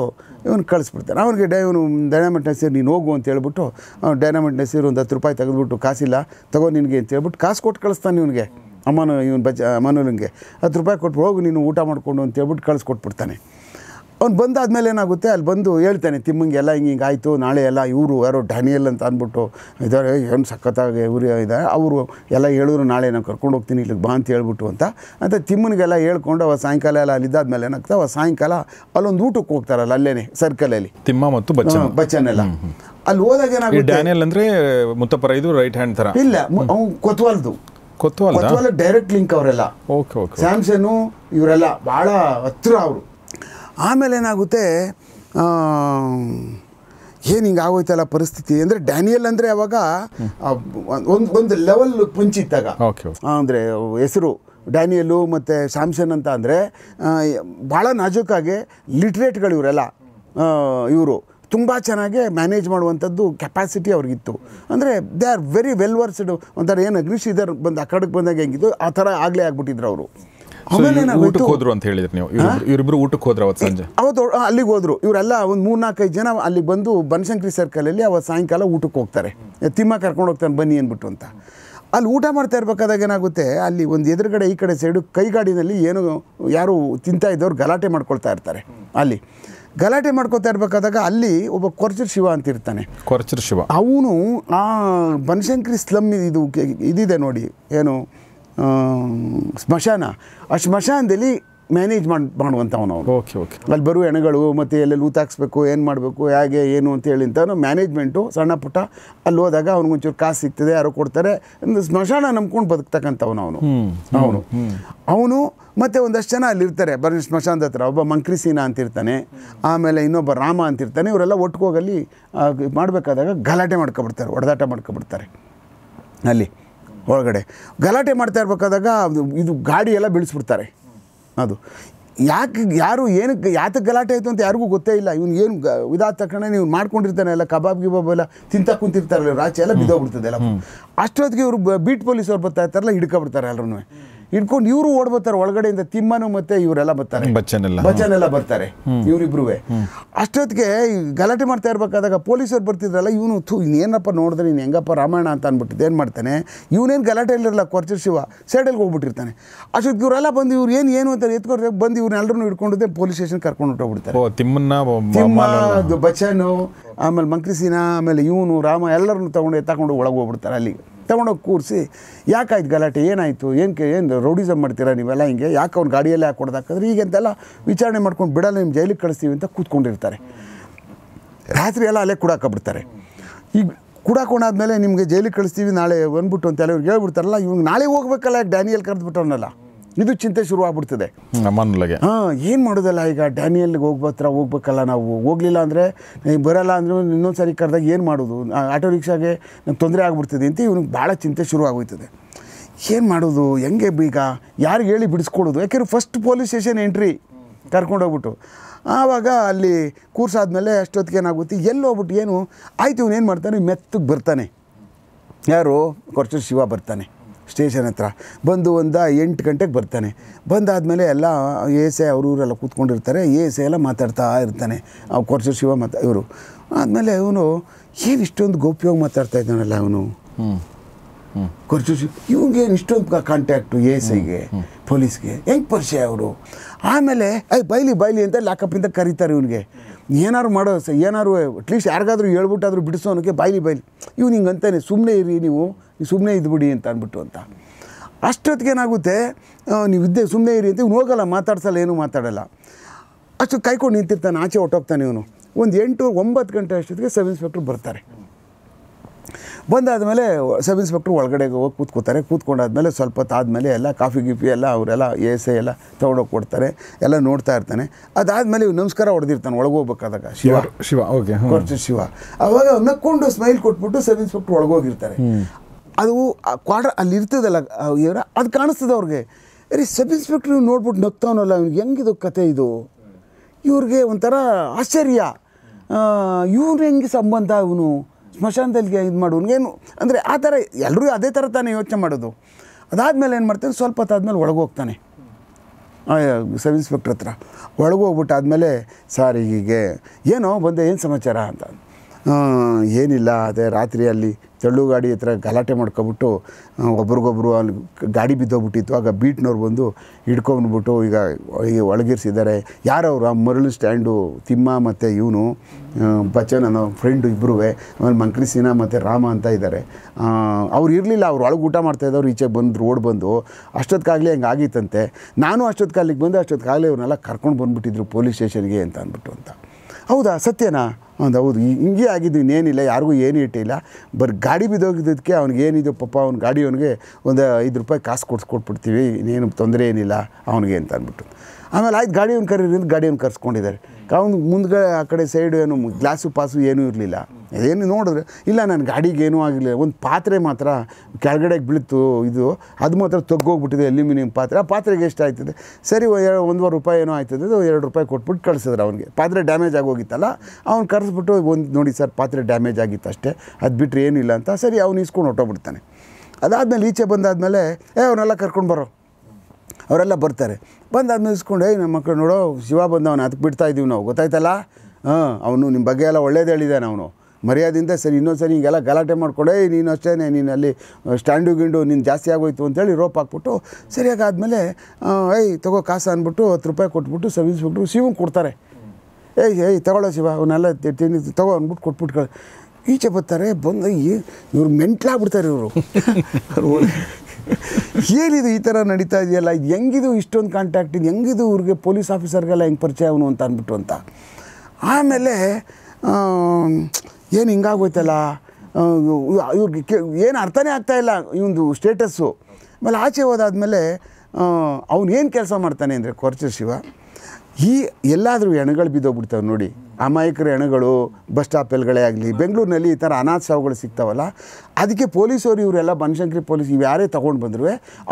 ಇವನು ಕಳಿಸ್ಬಿಡ್ತಾನೆ ಅವನಿಗೆ ಡೈ ಇವನು ಡೈನಾಮೆಂಟ್ ನಸೀರ್ ನೀನು ಹೋಗು ಅಂತ ಹೇಳ್ಬಿಟ್ಟು ಅವ್ನು ಡೈನಾಮೆಂಟ್ ನಸೀರ್ ಒಂದು ಹತ್ತು ರೂಪಾಯಿ ತೆಗೆದುಬಿಟ್ಟು ಕಾಸಿಲ್ಲ ತಗೋ ನಿನಗೆ ಅಂತ ಹೇಳ್ಬಿಟ್ಟು ಕಾಸು ಕೊಟ್ಟು ಕಳಿಸ್ತಾನೆ ಇವನಿಗೆ ಅಮ್ಮನ ಇವನು ಬಜ ಅಮ್ಮನೂರಿಗೆ ಹತ್ತು ರೂಪಾಯಿ ಕೊಟ್ಟು ಹೋಗು ನೀನು ಊಟ ಮಾಡಿಕೊಂಡು ಅಂತೇಳ್ಬಿಟ್ಟು ಕಳಿಸ್ಕೊಟ್ಬಿಡ್ತಾನೆ ಅವ್ನು ಬಂದಾದಮೇಲೆ ಏನಾಗುತ್ತೆ ಅಲ್ಲಿ ಬಂದು ಹೇಳ್ತಾನೆ ತಿಮ್ಮಂಗೆ ಎಲ್ಲ ಹಿಂಗೆ ಹಿಂಗೆ ಆಯಿತು ನಾಳೆ ಎಲ್ಲ ಇವರು ಯಾರೋ ಡ್ಯಾನಿಯಲ್ ಅಂತ ಅಂದ್ಬಿಟ್ಟು ಇದ್ದಾರೆ ಏನು ಸಖತ್ತಾಗಿ ಇವರು ಇದ್ದಾರೆ ಅವರು ಎಲ್ಲ ಹೇಳಿದ್ರು ನಾಳೆ ನಾನು ಕರ್ಕೊಂಡು ಹೋಗ್ತೀನಿ ಇಲ್ಲಿಗೆ ಬಾ ಅಂತ ಹೇಳ್ಬಿಟ್ಟು ಅಂತ ಅಂತ ತಿಮ್ಮನಿಗೆಲ್ಲ ಹೇಳ್ಕೊಂಡು ಅವ ಸಾಯಂಕಾಲ ಎಲ್ಲ ಅಲ್ಲಿ ಏನಾಗ್ತದೆ ಅವ ಸಾಯಂಕಾಲ ಅಲ್ಲೊಂದು ಊಟಕ್ಕೆ ಹೋಗ್ತಾರಲ್ಲ ಅಲ್ಲೇನೆ ಸರ್ಕಲಲ್ಲಿ ತಿಮ್ಮ ಮತ್ತು ಬಚ್ಚನ್ ಎಲ್ಲ ಅಲ್ಲಿ ಹೋದಾಗ ಏನಾಗುತ್ತೆ ಡ್ಯಾನಿಯಲ್ ಅಂದರೆ ಮುತ್ತಪ್ಪರ ಇದು ರೈಟ್ ಹ್ಯಾಂಡ್ ಥರ ಇಲ್ಲ ಅವ್ನು ಕೊತ್ವಾಲ್ದು ಕೊತ್ವಾಲ್ ಡೈರೆಕ್ಟ್ ಲಿಂಕ್ ಅವರೆಲ್ಲ ಓಕೆ ಓಕೆ ಸ್ಯಾಮ್ಸನು ಇವರೆಲ್ಲ ಭಾಳ ಹತ್ರ ಅವರು ಆಮೇಲೆ ಏನಾಗುತ್ತೆ ಏನು ಹಿಂಗೆ ಆಗೋಯ್ತಲ್ಲ ಪರಿಸ್ಥಿತಿ ಅಂದರೆ ಡ್ಯಾನಿಯಲ್ ಅಂದರೆ ಅವಾಗ ಒಂದು ಒಂದು ಲೆವೆಲ್ ಓಕೆ ಅಂದರೆ ಹೆಸರು ಡ್ಯಾನಿಯಲ್ಲು ಮತ್ತು ಸ್ಯಾಮ್ಸನ್ ಅಂತ ಅಂದರೆ ಭಾಳ ನಾಜೂಕಾಗಿ ಲಿಟ್ರೇಟ್ಗಳು ಇವರೆಲ್ಲ ಇವರು ತುಂಬ ಚೆನ್ನಾಗಿ ಮ್ಯಾನೇಜ್ ಮಾಡುವಂಥದ್ದು ಕೆಪಾಸಿಟಿ ಅವ್ರಿಗಿತ್ತು ಅಂದರೆ they are very well versed ಒಂಥರ ಏನು ಅಗ್ನಿಶೀಧರ್ ಬಂದು ಆ ಕಡೆಗೆ ಬಂದಾಗ ಹೆಂಗಿತ್ತು ಆ ಥರ ಆಗಲೇ ಆಗ್ಬಿಟ್ಟಿದ್ರು ಅವರು ಊಟಕ್ಕೆ ಹೋದ್ರು ಅಂತ ಹೇಳಿದ್ರು ನೀವು ಇವರಿಬ್ರು ಊಟಕ್ಕೆ ಹೋದ್ರು ಅವತ್ತು ಸಂಜೆ ಅವತ್ತು ಅಲ್ಲಿಗೆ ಹೋದ್ರು ಇವರೆಲ್ಲ ಒಂದು ಮೂರು ನಾಲ್ಕೈದು ಜನ ಅಲ್ಲಿ ಬಂದು ಬನಶಂಕರಿ ಅಲ್ಲಿ ಅವತ್ತು ಸಾಯಂಕಾಲ ಊಟಕ್ಕೆ ಹೋಗ್ತಾರೆ ತಿಮ್ಮ ಕರ್ಕೊಂಡು ಹೋಗ್ತಾನೆ ಬನ್ನಿ ಅಂದ್ಬಿಟ್ಟು ಅಂತ ಅಲ್ಲಿ ಊಟ ಮಾಡ್ತಾ ಇರ್ಬೇಕಾದಾಗ ಏನಾಗುತ್ತೆ ಅಲ್ಲಿ ಒಂದು ಎದುರುಗಡೆ ಈ ಕಡೆ ಸೈಡು ಕೈಗಾಡಿನಲ್ಲಿ ಏನು ಯಾರು ತಿಂತ ಇದ್ದವ್ರು ಗಲಾಟೆ ಮಾಡ್ಕೊಳ್ತಾ ಇರ್ತಾರೆ ಅಲ್ಲಿ ಗಲಾಟೆ ಮಾಡ್ಕೊತಾ ಇರ್ಬೇಕಾದಾಗ ಅಲ್ಲಿ ಒಬ್ಬ ಕೊರ್ಚರ್ ಶಿವ ಅಂತ ಇರ್ತಾನೆ ಕೊರ್ಚರ್ ಶಿವ ಅವನು ಆ ಬನಶಂಕರಿ ಸ್ಲಮ್ ಇದು ಇದಿದೆ ನೋಡಿ ಏನು ಸ್ಮಶಾನ ಆ ಸ್ಮಶಾನದಲ್ಲಿ ಮ್ಯಾನೇಜ್ ಮಾಡಿ ಮಾಡುವಂಥವನು ಅವನು ಓಕೆ ಓಕೆ ಅಲ್ಲಿ ಬರುವ ಎಣಗಳು ಮತ್ತು ಎಲ್ಲೆಲ್ಲಿ ಊತಾಕ್ಸ್ಬೇಕು ಏನು ಮಾಡಬೇಕು ಹೇಗೆ ಏನು ಅಂತ ಅಂತ ಮ್ಯಾನೇಜ್ಮೆಂಟು ಸಣ್ಣ ಪುಟ್ಟ ಅಲ್ಲಿ ಹೋದಾಗ ಒಂಚೂರು ಕಾಸು ಸಿಗ್ತದೆ ಯಾರೋ ಕೊಡ್ತಾರೆ ಸ್ಮಶಾನ ನಂಬ್ಕೊಂಡು ಬದುಕ್ತಕ್ಕಂಥವನು ಅವನು ಅವನು ಅವನು ಮತ್ತು ಒಂದಷ್ಟು ಜನ ಅಲ್ಲಿರ್ತಾರೆ ಬರೀ ಸ್ಮಶಾನದ ಹತ್ರ ಒಬ್ಬ ಮಂಕ್ರಿಸೀನ ಅಂತಿರ್ತಾನೆ ಆಮೇಲೆ ಇನ್ನೊಬ್ಬ ರಾಮ ಅಂತಿರ್ತಾನೆ ಇವರೆಲ್ಲ ಒಟ್ಟಿಗೋಗಲ್ಲಿ ಮಾಡಬೇಕಾದಾಗ ಗಲಾಟೆ ಮಾಡ್ಕೊಬಿಡ್ತಾರೆ ಹೊಡೆದಾಟ ಮಾಡ್ಕೊಬಿಡ್ತಾರೆ ಅಲ್ಲಿ ಒಳಗಡೆ ಗಲಾಟೆ ಮಾಡ್ತಾ ಇರಬೇಕಾದಾಗ ಇದು ಗಾಡಿ ಎಲ್ಲ ಬೀಳಿಸ್ಬಿಡ್ತಾರೆ ಅದು ಯಾಕೆ ಯಾರು ಏನಕ್ಕೆ ಯಾತಕ್ಕೆ ಗಲಾಟೆ ಆಯಿತು ಅಂತ ಯಾರಿಗೂ ಗೊತ್ತೇ ಇಲ್ಲ ಇವನು ಏನು ಇದಾದ ತಕ್ಷಣ ನೀವು ಮಾಡ್ಕೊಂಡಿರ್ತಾನೆ ಎಲ್ಲ ಕಬಾಬ್ ಗಿಬಾಬ್ ಎಲ್ಲ ತಿಂತ ಕುಂತಿರ್ತಾರಲ್ಲ ರಾಚೆ ಎಲ್ಲ ಬಿದ್ದೋಗ್ಬಿಡ್ತದೆ ಎಲ್ಲ ಅಷ್ಟೊತ್ತಿಗೆ ಇವರು ಬೀಟ್ ಪೊಲೀಸವ್ರು ಬರ್ತಾ ಇರ್ತಾರಲ್ಲ ಹಿಡ್ಕೊಬಿಡ್ತಾರೆ ಎಲ್ಲರೂ ಇಟ್ಕೊಂಡು ಇವರು ಓಡ್ ಬರ್ತಾರೆ ಒಳಗಡೆಯಿಂದ ತಿಮ್ಮನು ಮತ್ತೆ ಇವರೆಲ್ಲ ಬರ್ತಾರೆ ಬಚ್ಚನ್ ಎಲ್ಲ ಬರ್ತಾರೆ ಇವರಿಬ್ರು ಅಷ್ಟೊತ್ತಿಗೆ ಗಲಾಟೆ ಮಾಡ್ತಾ ಇರ್ಬೇಕಾದಾಗ ಪೊಲೀಸರು ಬರ್ತಿದ್ರಲ್ಲ ಇವನು ಥೂ ಇನ್ನೇನಪ್ಪ ನೋಡಿದ್ರೆ ನೀನು ಹೆಂಗಪ್ಪ ರಾಮಾಯಣ ಅಂತ ಅಂದ್ಬಿಟ್ಟಿದ್ದು ಏನು ಮಾಡ್ತಾನೆ ಇವನೇನು ಇಲ್ಲಿರಲ್ಲ ಕೊರ್ಚರ್ ಶಿವ ಸೈಡಲ್ಲಿ ಹೋಗ್ಬಿಟ್ಟಿರ್ತಾನೆ ಅಷ್ಟೊತ್ತಿಗೆ ಇವರೆಲ್ಲ ಬಂದು ಇವ್ರು ಏನು ಏನು ಅಂತ ಎತ್ಕೊಂಡು ಬಂದು ಇವ್ರನ್ನೆಲ್ಲರೂ ಹಿಡ್ಕೊಂಡು ಪೊಲೀಸ್ ಸ್ಟೇಷನ್ ಕರ್ಕೊಂಡು ಹೊಟ್ಟೋಗ್ಬಿಡ್ತಾರೆ ತಿಮ್ಮನ ಬಚ್ಚನು ಆಮೇಲೆ ಮಂಕ್ರಿಸಿನ ಆಮೇಲೆ ಇವನು ರಾಮ ಎಲ್ಲರನ್ನು ತಗೊಂಡು ಎತ್ತಕೊಂಡು ಒಳಗೆ ಹೋಗ್ಬಿಡ್ತಾರೆ ಅಲ್ಲಿಗೆ ತಗೊಂಡೋಗಿ ಕೂರಿಸಿ ಯಾಕಾಯ್ತು ಗಲಾಟೆ ಏನಾಯಿತು ಏನು ಏನು ರೌಡಿಸಮ್ ಮಾಡ್ತೀರಾ ನೀವೆಲ್ಲ ಹಿಂಗೆ ಯಾಕೆ ಅವ್ನು ಗಾಡಿಯಲ್ಲೇ ಹಾಕೊಡ್ದಾಕಂದ್ರೆ ಈಗೆಂತೆಲ್ಲ ವಿಚಾರಣೆ ಮಾಡ್ಕೊಂಡು ಬಿಡಲ್ಲ ನಿಮ್ಮ ಜೈಲಿಗೆ ಕಳಿಸ್ತೀವಿ ಅಂತ ಕೂತ್ಕೊಂಡಿರ್ತಾರೆ ರಾತ್ರಿ ಎಲ್ಲ ಅಲ್ಲೇ ಕುಡಾಕಬಿಡ್ತಾರೆ ಈಗ ಕುಡಾಕೊಂಡಾದ್ಮೇಲೆ ನಿಮಗೆ ಜೈಲಿಗೆ ಕಳಿಸ್ತೀವಿ ನಾಳೆ ಬಂದ್ಬಿಟ್ಟು ಅಂತೆಲ್ಲ ಇವ್ರಿಗೆ ಹೇಳ್ಬಿಡ್ತಾರಲ್ಲ ಇವಾಗ ನಾಳೆ ಹೋಗ್ಬೇಕಲ್ಲ ಡ್ಯಾನಿಯಲ್ ಕರೆದ್ಬಿಟ್ಟವನಲ್ಲ ಇದು ಚಿಂತೆ ಶುರುವಾಗ್ಬಿಡ್ತದೆ ಹಾಂ ಏನು ಮಾಡೋದಲ್ಲ ಈಗ ಡ್ಯಾನಿಯಲ್ಗೆ ಹೋಗ್ಬತ್ರ ಹೋಗ್ಬೇಕಲ್ಲ ನಾವು ಹೋಗ್ಲಿಲ್ಲ ಅಂದರೆ ಬರಲ್ಲ ಅಂದ್ರೆ ಇನ್ನೊಂದು ಕರೆದಾಗ ಏನು ಮಾಡೋದು ಆಟೋ ರಿಕ್ಷಾಗೆ ನಂಗೆ ತೊಂದರೆ ಆಗ್ಬಿಡ್ತದೆ ಅಂತ ಇವ್ನಿಗೆ ಭಾಳ ಚಿಂತೆ ಶುರುವಾಗೋಯ್ತದೆ ಏನು ಮಾಡೋದು ಹೆಂಗೆ ಈಗ ಯಾರಿಗೆ ಹೇಳಿ ಬಿಡಿಸ್ಕೊಡೋದು ಯಾಕೆಂದ್ರೆ ಫಸ್ಟ್ ಪೊಲೀಸ್ ಸ್ಟೇಷನ್ ಎಂಟ್ರಿ ಕರ್ಕೊಂಡೋಗ್ಬಿಟ್ಟು ಆವಾಗ ಅಲ್ಲಿ ಕೂರ್ಸಾದ್ಮೇಲೆ ಅಷ್ಟೊತ್ತಿಗೆ ಏನಾಗುತ್ತೆ ಎಲ್ಲೋಗ್ಬಿಟ್ಟು ಏನು ಆಯ್ತು ಇವನೇನು ಮಾಡ್ತಾನೆ ಮೆತ್ತಗೆ ಬರ್ತಾನೆ ಯಾರು ಕೊರ್ಚೂರು ಶಿವ ಬರ್ತಾನೆ ಸ್ಟೇಷನ್ ಹತ್ರ ಬಂದು ಒಂದು ಎಂಟು ಗಂಟೆಗೆ ಬರ್ತಾನೆ ಬಂದಾದಮೇಲೆ ಎಲ್ಲ ಎ ಎಸ್ ಐ ಅವರೂರೆಲ್ಲ ಕೂತ್ಕೊಂಡಿರ್ತಾರೆ ಎ ಎಸ್ ಐ ಎಲ್ಲ ಮಾತಾಡ್ತಾ ಇರ್ತಾನೆ ಆ ಕೊರ್ಸು ಶಿವ ಮಾತಾ ಇವರು ಆದಮೇಲೆ ಇವನು ಏನು ಇಷ್ಟೊಂದು ಗೋಪ್ಯವಾಗಿ ಮಾತಾಡ್ತಾ ಇದ್ದಾನಲ್ಲ ಅವನು ಕೊರ್ಚು ಶಿವ ಏನು ಇಷ್ಟೊಂದು ಕಾಂಟ್ಯಾಕ್ಟು ಎ ಎಸ್ ಐಗೆ ಪೊಲೀಸ್ಗೆ ಹೆಂಗೆ ಪರಿಚಯ ಅವರು ಆಮೇಲೆ ಐ ಬೈಲಿ ಬೈಲಿ ಅಂತ ಇಂದ ಕರೀತಾರೆ ಇವನಿಗೆ ಏನಾರು ಮಾಡೋ ಏನಾರು ಅಟ್ಲೀಸ್ಟ್ ಯಾರಿಗಾದ್ರೂ ಹೇಳ್ಬಿಟ್ಟಾದ್ರೂ ಬಿಡಿಸೋ ಬೈಲಿ ಬಾಯ್ಲಿ ಬಾಯ್ಲಿ ಇವ್ನು ಹಿಂಗೆ ಅಂತಾನೆ ಸುಮ್ಮನೆ ಇರಿ ನೀವು ಸುಮ್ಮನೆ ಇದ್ಬಿಡಿ ಅಂತ ಅಂದ್ಬಿಟ್ಟು ಅಂತ ಅಷ್ಟೊತ್ತಿಗೆ ಏನಾಗುತ್ತೆ ನೀವು ಇದ್ದೆ ಸುಮ್ಮನೆ ಇರಿ ಅಂತ ಇವ್ನು ಹೋಗಲ್ಲ ಮಾತಾಡ್ಸಲ್ಲ ಏನೂ ಮಾತಾಡಲ್ಲ ಅಷ್ಟು ಕೈಕೊಂಡು ನಿಂತಿರ್ತಾನೆ ಆಚೆ ಹೊಟ್ಟೋಗ್ತಾನೆ ಇವನು ಒಂದು ಎಂಟು ಒಂಬತ್ತು ಗಂಟೆ ಅಷ್ಟೊತ್ತಿಗೆ ಸಬ್ ಇನ್ಸ್ಪೆಕ್ಟ್ರ್ ಬರ್ತಾರೆ ಬಂದಾದಮೇಲೆ ಸಬ್ ಇನ್ಸ್ಪೆಕ್ಟ್ರ್ ಒಳಗಡೆಗೆ ಹೋಗಿ ಕೂತ್ಕೋತಾರೆ ಕೂತ್ಕೊಂಡಾದ್ಮೇಲೆ ಸ್ವಲ್ಪ ಆದಮೇಲೆ ಎಲ್ಲ ಕಾಫಿ ಗಿಫಿ ಎಲ್ಲ ಅವರೆಲ್ಲ ಎ ಎಸ್ ಎಲ್ಲ ತೊಗೊಂಡೋಗಿ ಕೊಡ್ತಾರೆ ಎಲ್ಲ ನೋಡ್ತಾ ಇರ್ತಾನೆ ಅದಾದಮೇಲೆ ಇವ್ ನಮಸ್ಕಾರ ಹೊಡೆದಿರ್ತಾನೆ ಹೋಗ್ಬೇಕಾದಾಗ ಶಿವ ಶಿವ ಓಕೆ ಕೊರ್ಚು ಶಿವ ಅವಾಗ ನಕ್ಕೊಂಡು ಸ್ಮೈಲ್ ಕೊಟ್ಬಿಟ್ಟು ಸಬ್ ಇನ್ಸ್ಪೆಕ್ಟ್ರ್ ಒಳಗೋಗಿರ್ತಾರೆ ಅದು ಆ ಅಲ್ಲಿ ಇರ್ತದಲ್ಲ ಇವರ ಅದು ಕಾಣಿಸ್ತದೆ ಅವ್ರಿಗೆ ಅರೆ ಸಬ್ ಇನ್ಸ್ಪೆಕ್ಟ್ರ್ ಇವ್ನು ನೋಡ್ಬಿಟ್ಟು ನಗ್ತಾವನಲ್ಲ ಇವ್ನಿಗೆ ಹೆಂಗಿದು ಕತೆ ಇದು ಇವ್ರಿಗೆ ಒಂಥರ ಆಶ್ಚರ್ಯ ಇವ್ರು ಹೆಂಗೆ ಸಂಬಂಧ ಇವನು ಸ್ಮಶಾನದಲ್ಲಿ ಇದು ಮಾಡೋನು ಏನು ಅಂದರೆ ಆ ಥರ ಎಲ್ಲರೂ ಅದೇ ಥರ ತಾನೇ ಯೋಚನೆ ಮಾಡೋದು ಅದಾದಮೇಲೆ ಏನು ಮಾಡ್ತಾನೆ ಸ್ವಲ್ಪ ಹೊತ್ತಾದ್ಮೇಲೆ ಒಳಗೆ ಹೋಗ್ತಾನೆ ಸಬ್ ಇನ್ಸ್ಪೆಕ್ಟ್ರ್ ಹತ್ರ ಒಳಗೆ ಹೋಗ್ಬಿಟ್ಟು ಆದಮೇಲೆ ಸರ್ ಹೀಗೆ ಏನೋ ಬಂದೆ ಏನು ಸಮಾಚಾರ ಅಂತ ಏನಿಲ್ಲ ಅದೇ ರಾತ್ರಿಯಲ್ಲಿ ತೆಳ್ಳು ಗಾಡಿ ಹತ್ರ ಗಲಾಟೆ ಮಾಡ್ಕೊಬಿಟ್ಟು ಒಬ್ರಿಗೊಬ್ರು ಅಲ್ಲಿ ಗಾಡಿ ಬಿದ್ದೋಗ್ಬಿಟ್ಟಿತ್ತು ಆಗ ಬೀಟ್ನವ್ರು ಬಂದು ಹಿಡ್ಕೊಂಡ್ಬಿಟ್ಟು ಈಗ ಈಗ ಒಳಗಿರ್ಸಿದ್ದಾರೆ ಯಾರವರು ಆ ಮರಳು ಸ್ಟ್ಯಾಂಡು ತಿಮ್ಮ ಮತ್ತು ಇವನು ಬಚ್ಚನ್ ಅನ್ನೋ ಫ್ರೆಂಡು ಇಬ್ಬರೂ ಆಮೇಲೆ ಮಂಕ್ರಿ ಸಿನ್ಹಾ ಮತ್ತು ರಾಮ ಅಂತ ಇದ್ದಾರೆ ಅವ್ರು ಇರಲಿಲ್ಲ ಅವ್ರು ಒಳಗೆ ಊಟ ಮಾಡ್ತಾಯಿದ್ದವ್ರು ಈಚೆಗೆ ಬಂದು ರೋಡ್ ಬಂದು ಅಷ್ಟೊತ್ತಿಗಾಗಲೇ ಹಂಗೆ ಆಗಿತ್ತಂತೆ ನಾನು ಕಾಲಿಗೆ ಬಂದು ಅಷ್ಟೊತ್ತಿಗಾಗಲೇ ಅವ್ರನ್ನೆಲ್ಲ ಕರ್ಕೊಂಡು ಬಂದುಬಿಟ್ಟಿದ್ರು ಪೊಲೀಸ್ ಸ್ಟೇಷನ್ಗೆ ಅಂತ ಅಂದ್ಬಿಟ್ಟು ಅಂತ ಹೌದಾ ಸತ್ಯನಾ ಒಂದು ಹೌದು ಹಿಂಗೆ ಆಗಿದ್ದು ಇನ್ನೇನಿಲ್ಲ ಯಾರಿಗೂ ಏನು ಇಟ್ಟಿಲ್ಲ ಬರ್ ಗಾಡಿ ಬಿದ್ದೋಗಿದ್ದಕ್ಕೆ ಅವ್ನಿಗೆ ಏನಿದೆ ಪಪ್ಪ ಅವ್ನ ಗಾಡಿ ಅವನಿಗೆ ಒಂದು ಐದು ರೂಪಾಯಿ ಕಾಸು ಕೊಡ್ಸಿ ಕೊಟ್ಬಿಡ್ತೀವಿ ಇನ್ನೇನು ತೊಂದರೆ ಏನಿಲ್ಲ ಅವನಿಗೆ ಅಂತ ಅಂದ್ಬಿಟ್ಟು ಆಮೇಲೆ ಆಯ್ತು ಗಾಡಿ ಕರೀರಿ ಗಾಡಿ ಗಾಡಿಯನ್ನು ಕರ್ಸ್ಕೊಂಡಿದ್ದಾರೆ ಅವ್ನು ಮುಂದೆ ಆ ಕಡೆ ಸೈಡು ಏನು ಗ್ಲಾಸು ಪಾಸು ಏನೂ ಇರಲಿಲ್ಲ ಏನು ನೋಡಿದ್ರೆ ಇಲ್ಲ ನನ್ನ ಗಾಡಿಗೆ ಏನೂ ಆಗಿಲ್ಲ ಒಂದು ಪಾತ್ರೆ ಮಾತ್ರ ಕೆಳಗಡೆಗೆ ಬೀಳ್ತು ಇದು ಅದು ಮಾತ್ರ ತಗ್ಗೋಗ್ಬಿಟ್ಟಿದೆ ಅಲ್ಯೂಮಿನಿಯಂ ಪಾತ್ರೆ ಆ ಪಾತ್ರೆಗೆ ಎಷ್ಟು ಆಯ್ತದೆ ಸರಿ ಒಂದುವರೆ ರೂಪಾಯಿ ಏನೋ ಆಯ್ತದೆ ಎರಡು ರೂಪಾಯಿ ಕೊಟ್ಬಿಟ್ಟು ಕಳಿಸಿದ್ರೆ ಅವನಿಗೆ ಪಾತ್ರೆ ಡ್ಯಾಮೇಜ್ ಆಗೋಗಿತ್ತಲ್ಲ ಅವ್ನು ಕರೆಸ್ಬಿಟ್ಟು ಒಂದು ನೋಡಿ ಸರ್ ಪಾತ್ರೆ ಡ್ಯಾಮೇಜ್ ಆಗಿತ್ತು ಅಷ್ಟೇ ಅದು ಬಿಟ್ಟರೆ ಏನಿಲ್ಲ ಅಂತ ಸರಿ ಅವ್ನು ಇಸ್ಕೊಂಡು ಹೊಟ್ಟೋಗ್ಬಿಡ್ತಾನೆ ಅದಾದಮೇಲೆ ಈಚೆ ಬಂದಾದಮೇಲೆ ಏ ಅವನ್ನೆಲ್ಲ ಕರ್ಕೊಂಡು ಬರೋ ಅವರೆಲ್ಲ ಬರ್ತಾರೆ ಬಂದಾದ್ಮೇಲೆ ಇಸ್ಕೊಂಡು ಏಯ್ ನಮ್ಮ ಮಕ್ಕಳು ನೋಡೋ ಶಿವ ಬಂದವನು ಅದಕ್ಕೆ ಬಿಡ್ತಾ ಇದ್ದೀವಿ ನಾವು ಗೊತ್ತಾಯ್ತಲ್ಲ ಹಾಂ ಅವನು ನಿಮ್ಮ ಬಗ್ಗೆ ಎಲ್ಲ ಒಳ್ಳೇದು ಹೇಳಿದ್ದಾನೆ ಅವನು ಮರ್ಯಾದೆಯಿಂದ ಸರಿ ಇನ್ನೊಂದು ಸರಿ ಹೀಗೆಲ್ಲ ಗಲಾಟೆ ಮಾಡಿಕೊಡೆ ನೀನು ಅಷ್ಟೇ ನೀನು ಅಲ್ಲಿ ಸ್ಟ್ಯಾಂಡು ಗಿಂಡು ನೀನು ಜಾಸ್ತಿ ಆಗೋಯ್ತು ಅಂತೇಳಿ ರೋಪ್ ಹಾಕ್ಬಿಟ್ಟು ಸರಿಯಾಗಿ ಆದಮೇಲೆ ಏಯ್ ತಗೋ ಕಾಸು ಅಂದ್ಬಿಟ್ಟು ಹತ್ತು ರೂಪಾಯಿ ಕೊಟ್ಬಿಟ್ಟು ಸವಿಸ್ಬಿಟ್ಟು ಶಿವಂಗೆ ಕೊಡ್ತಾರೆ ಏಯ್ ಏಯ್ ತಗೊಳ್ಳೋ ಶಿವ ಅವನ್ನೆಲ್ಲ ತಿನ್ನಿ ತಗೋ ಅಂದ್ಬಿಟ್ಟು ಕೊಟ್ಬಿಟ್ಕೊಳ್ಳಿ ಈಚೆ ಬರ್ತಾರೆ ಬಂದು ಇವ್ರು ಮೆಂಟ್ಲಾಗ್ಬಿಡ್ತಾರೆ ಇವರು ಏನಿದು ಈ ಥರ ನಡೀತಾ ಇದೆಯಲ್ಲ ಹೆಂಗಿದು ಇಷ್ಟೊಂದು ಕಾಂಟ್ಯಾಕ್ಟ್ ಇದು ಹೆಂಗಿದು ಇವ್ರಿಗೆ ಪೊಲೀಸ್ ಆಫೀಸರ್ಗೆಲ್ಲ ಹೆಂಗೆ ಪರಿಚಯ ಅವನು ಅಂತ ಅಂದ್ಬಿಟ್ಟು ಅಂತ ಆಮೇಲೆ ಏನು ಹಿಂಗಾಗೋಯ್ತಲ್ಲ ಇವ್ರಿಗೆ ಕೆ ಏನು ಅರ್ಥನೇ ಆಗ್ತಾಯಿಲ್ಲ ಇವಂದು ಸ್ಟೇಟಸ್ಸು ಆಮೇಲೆ ಆಚೆ ಹೋದಾದಮೇಲೆ ಅವನೇನು ಏನು ಕೆಲಸ ಮಾಡ್ತಾನೆ ಅಂದರೆ ಕೊರ್ಚ ಶಿವ ಈ ಎಲ್ಲಾದರೂ ಎಣಗಳು ಬಿದ್ದೋಗ್ಬಿಡ್ತಾವೆ ನೋಡಿ ಅಮಾಯಕರ ಹೆಣಗಳು ಬಸ್ ಸ್ಟಾಪಲ್ಗಳೇ ಆಗಲಿ ಬೆಂಗಳೂರಿನಲ್ಲಿ ಈ ಥರ ಅನಾಥ ಸಾವುಗಳು ಸಿಗ್ತಾವಲ್ಲ ಅದಕ್ಕೆ ಪೊಲೀಸರು ಇವರೆಲ್ಲ ಬನಶಂಕರಿ ಪೊಲೀಸ್ ಇವ್ಯಾರೇ ಯಾರೇ ತೊಗೊಂಡು ಬಂದರೂ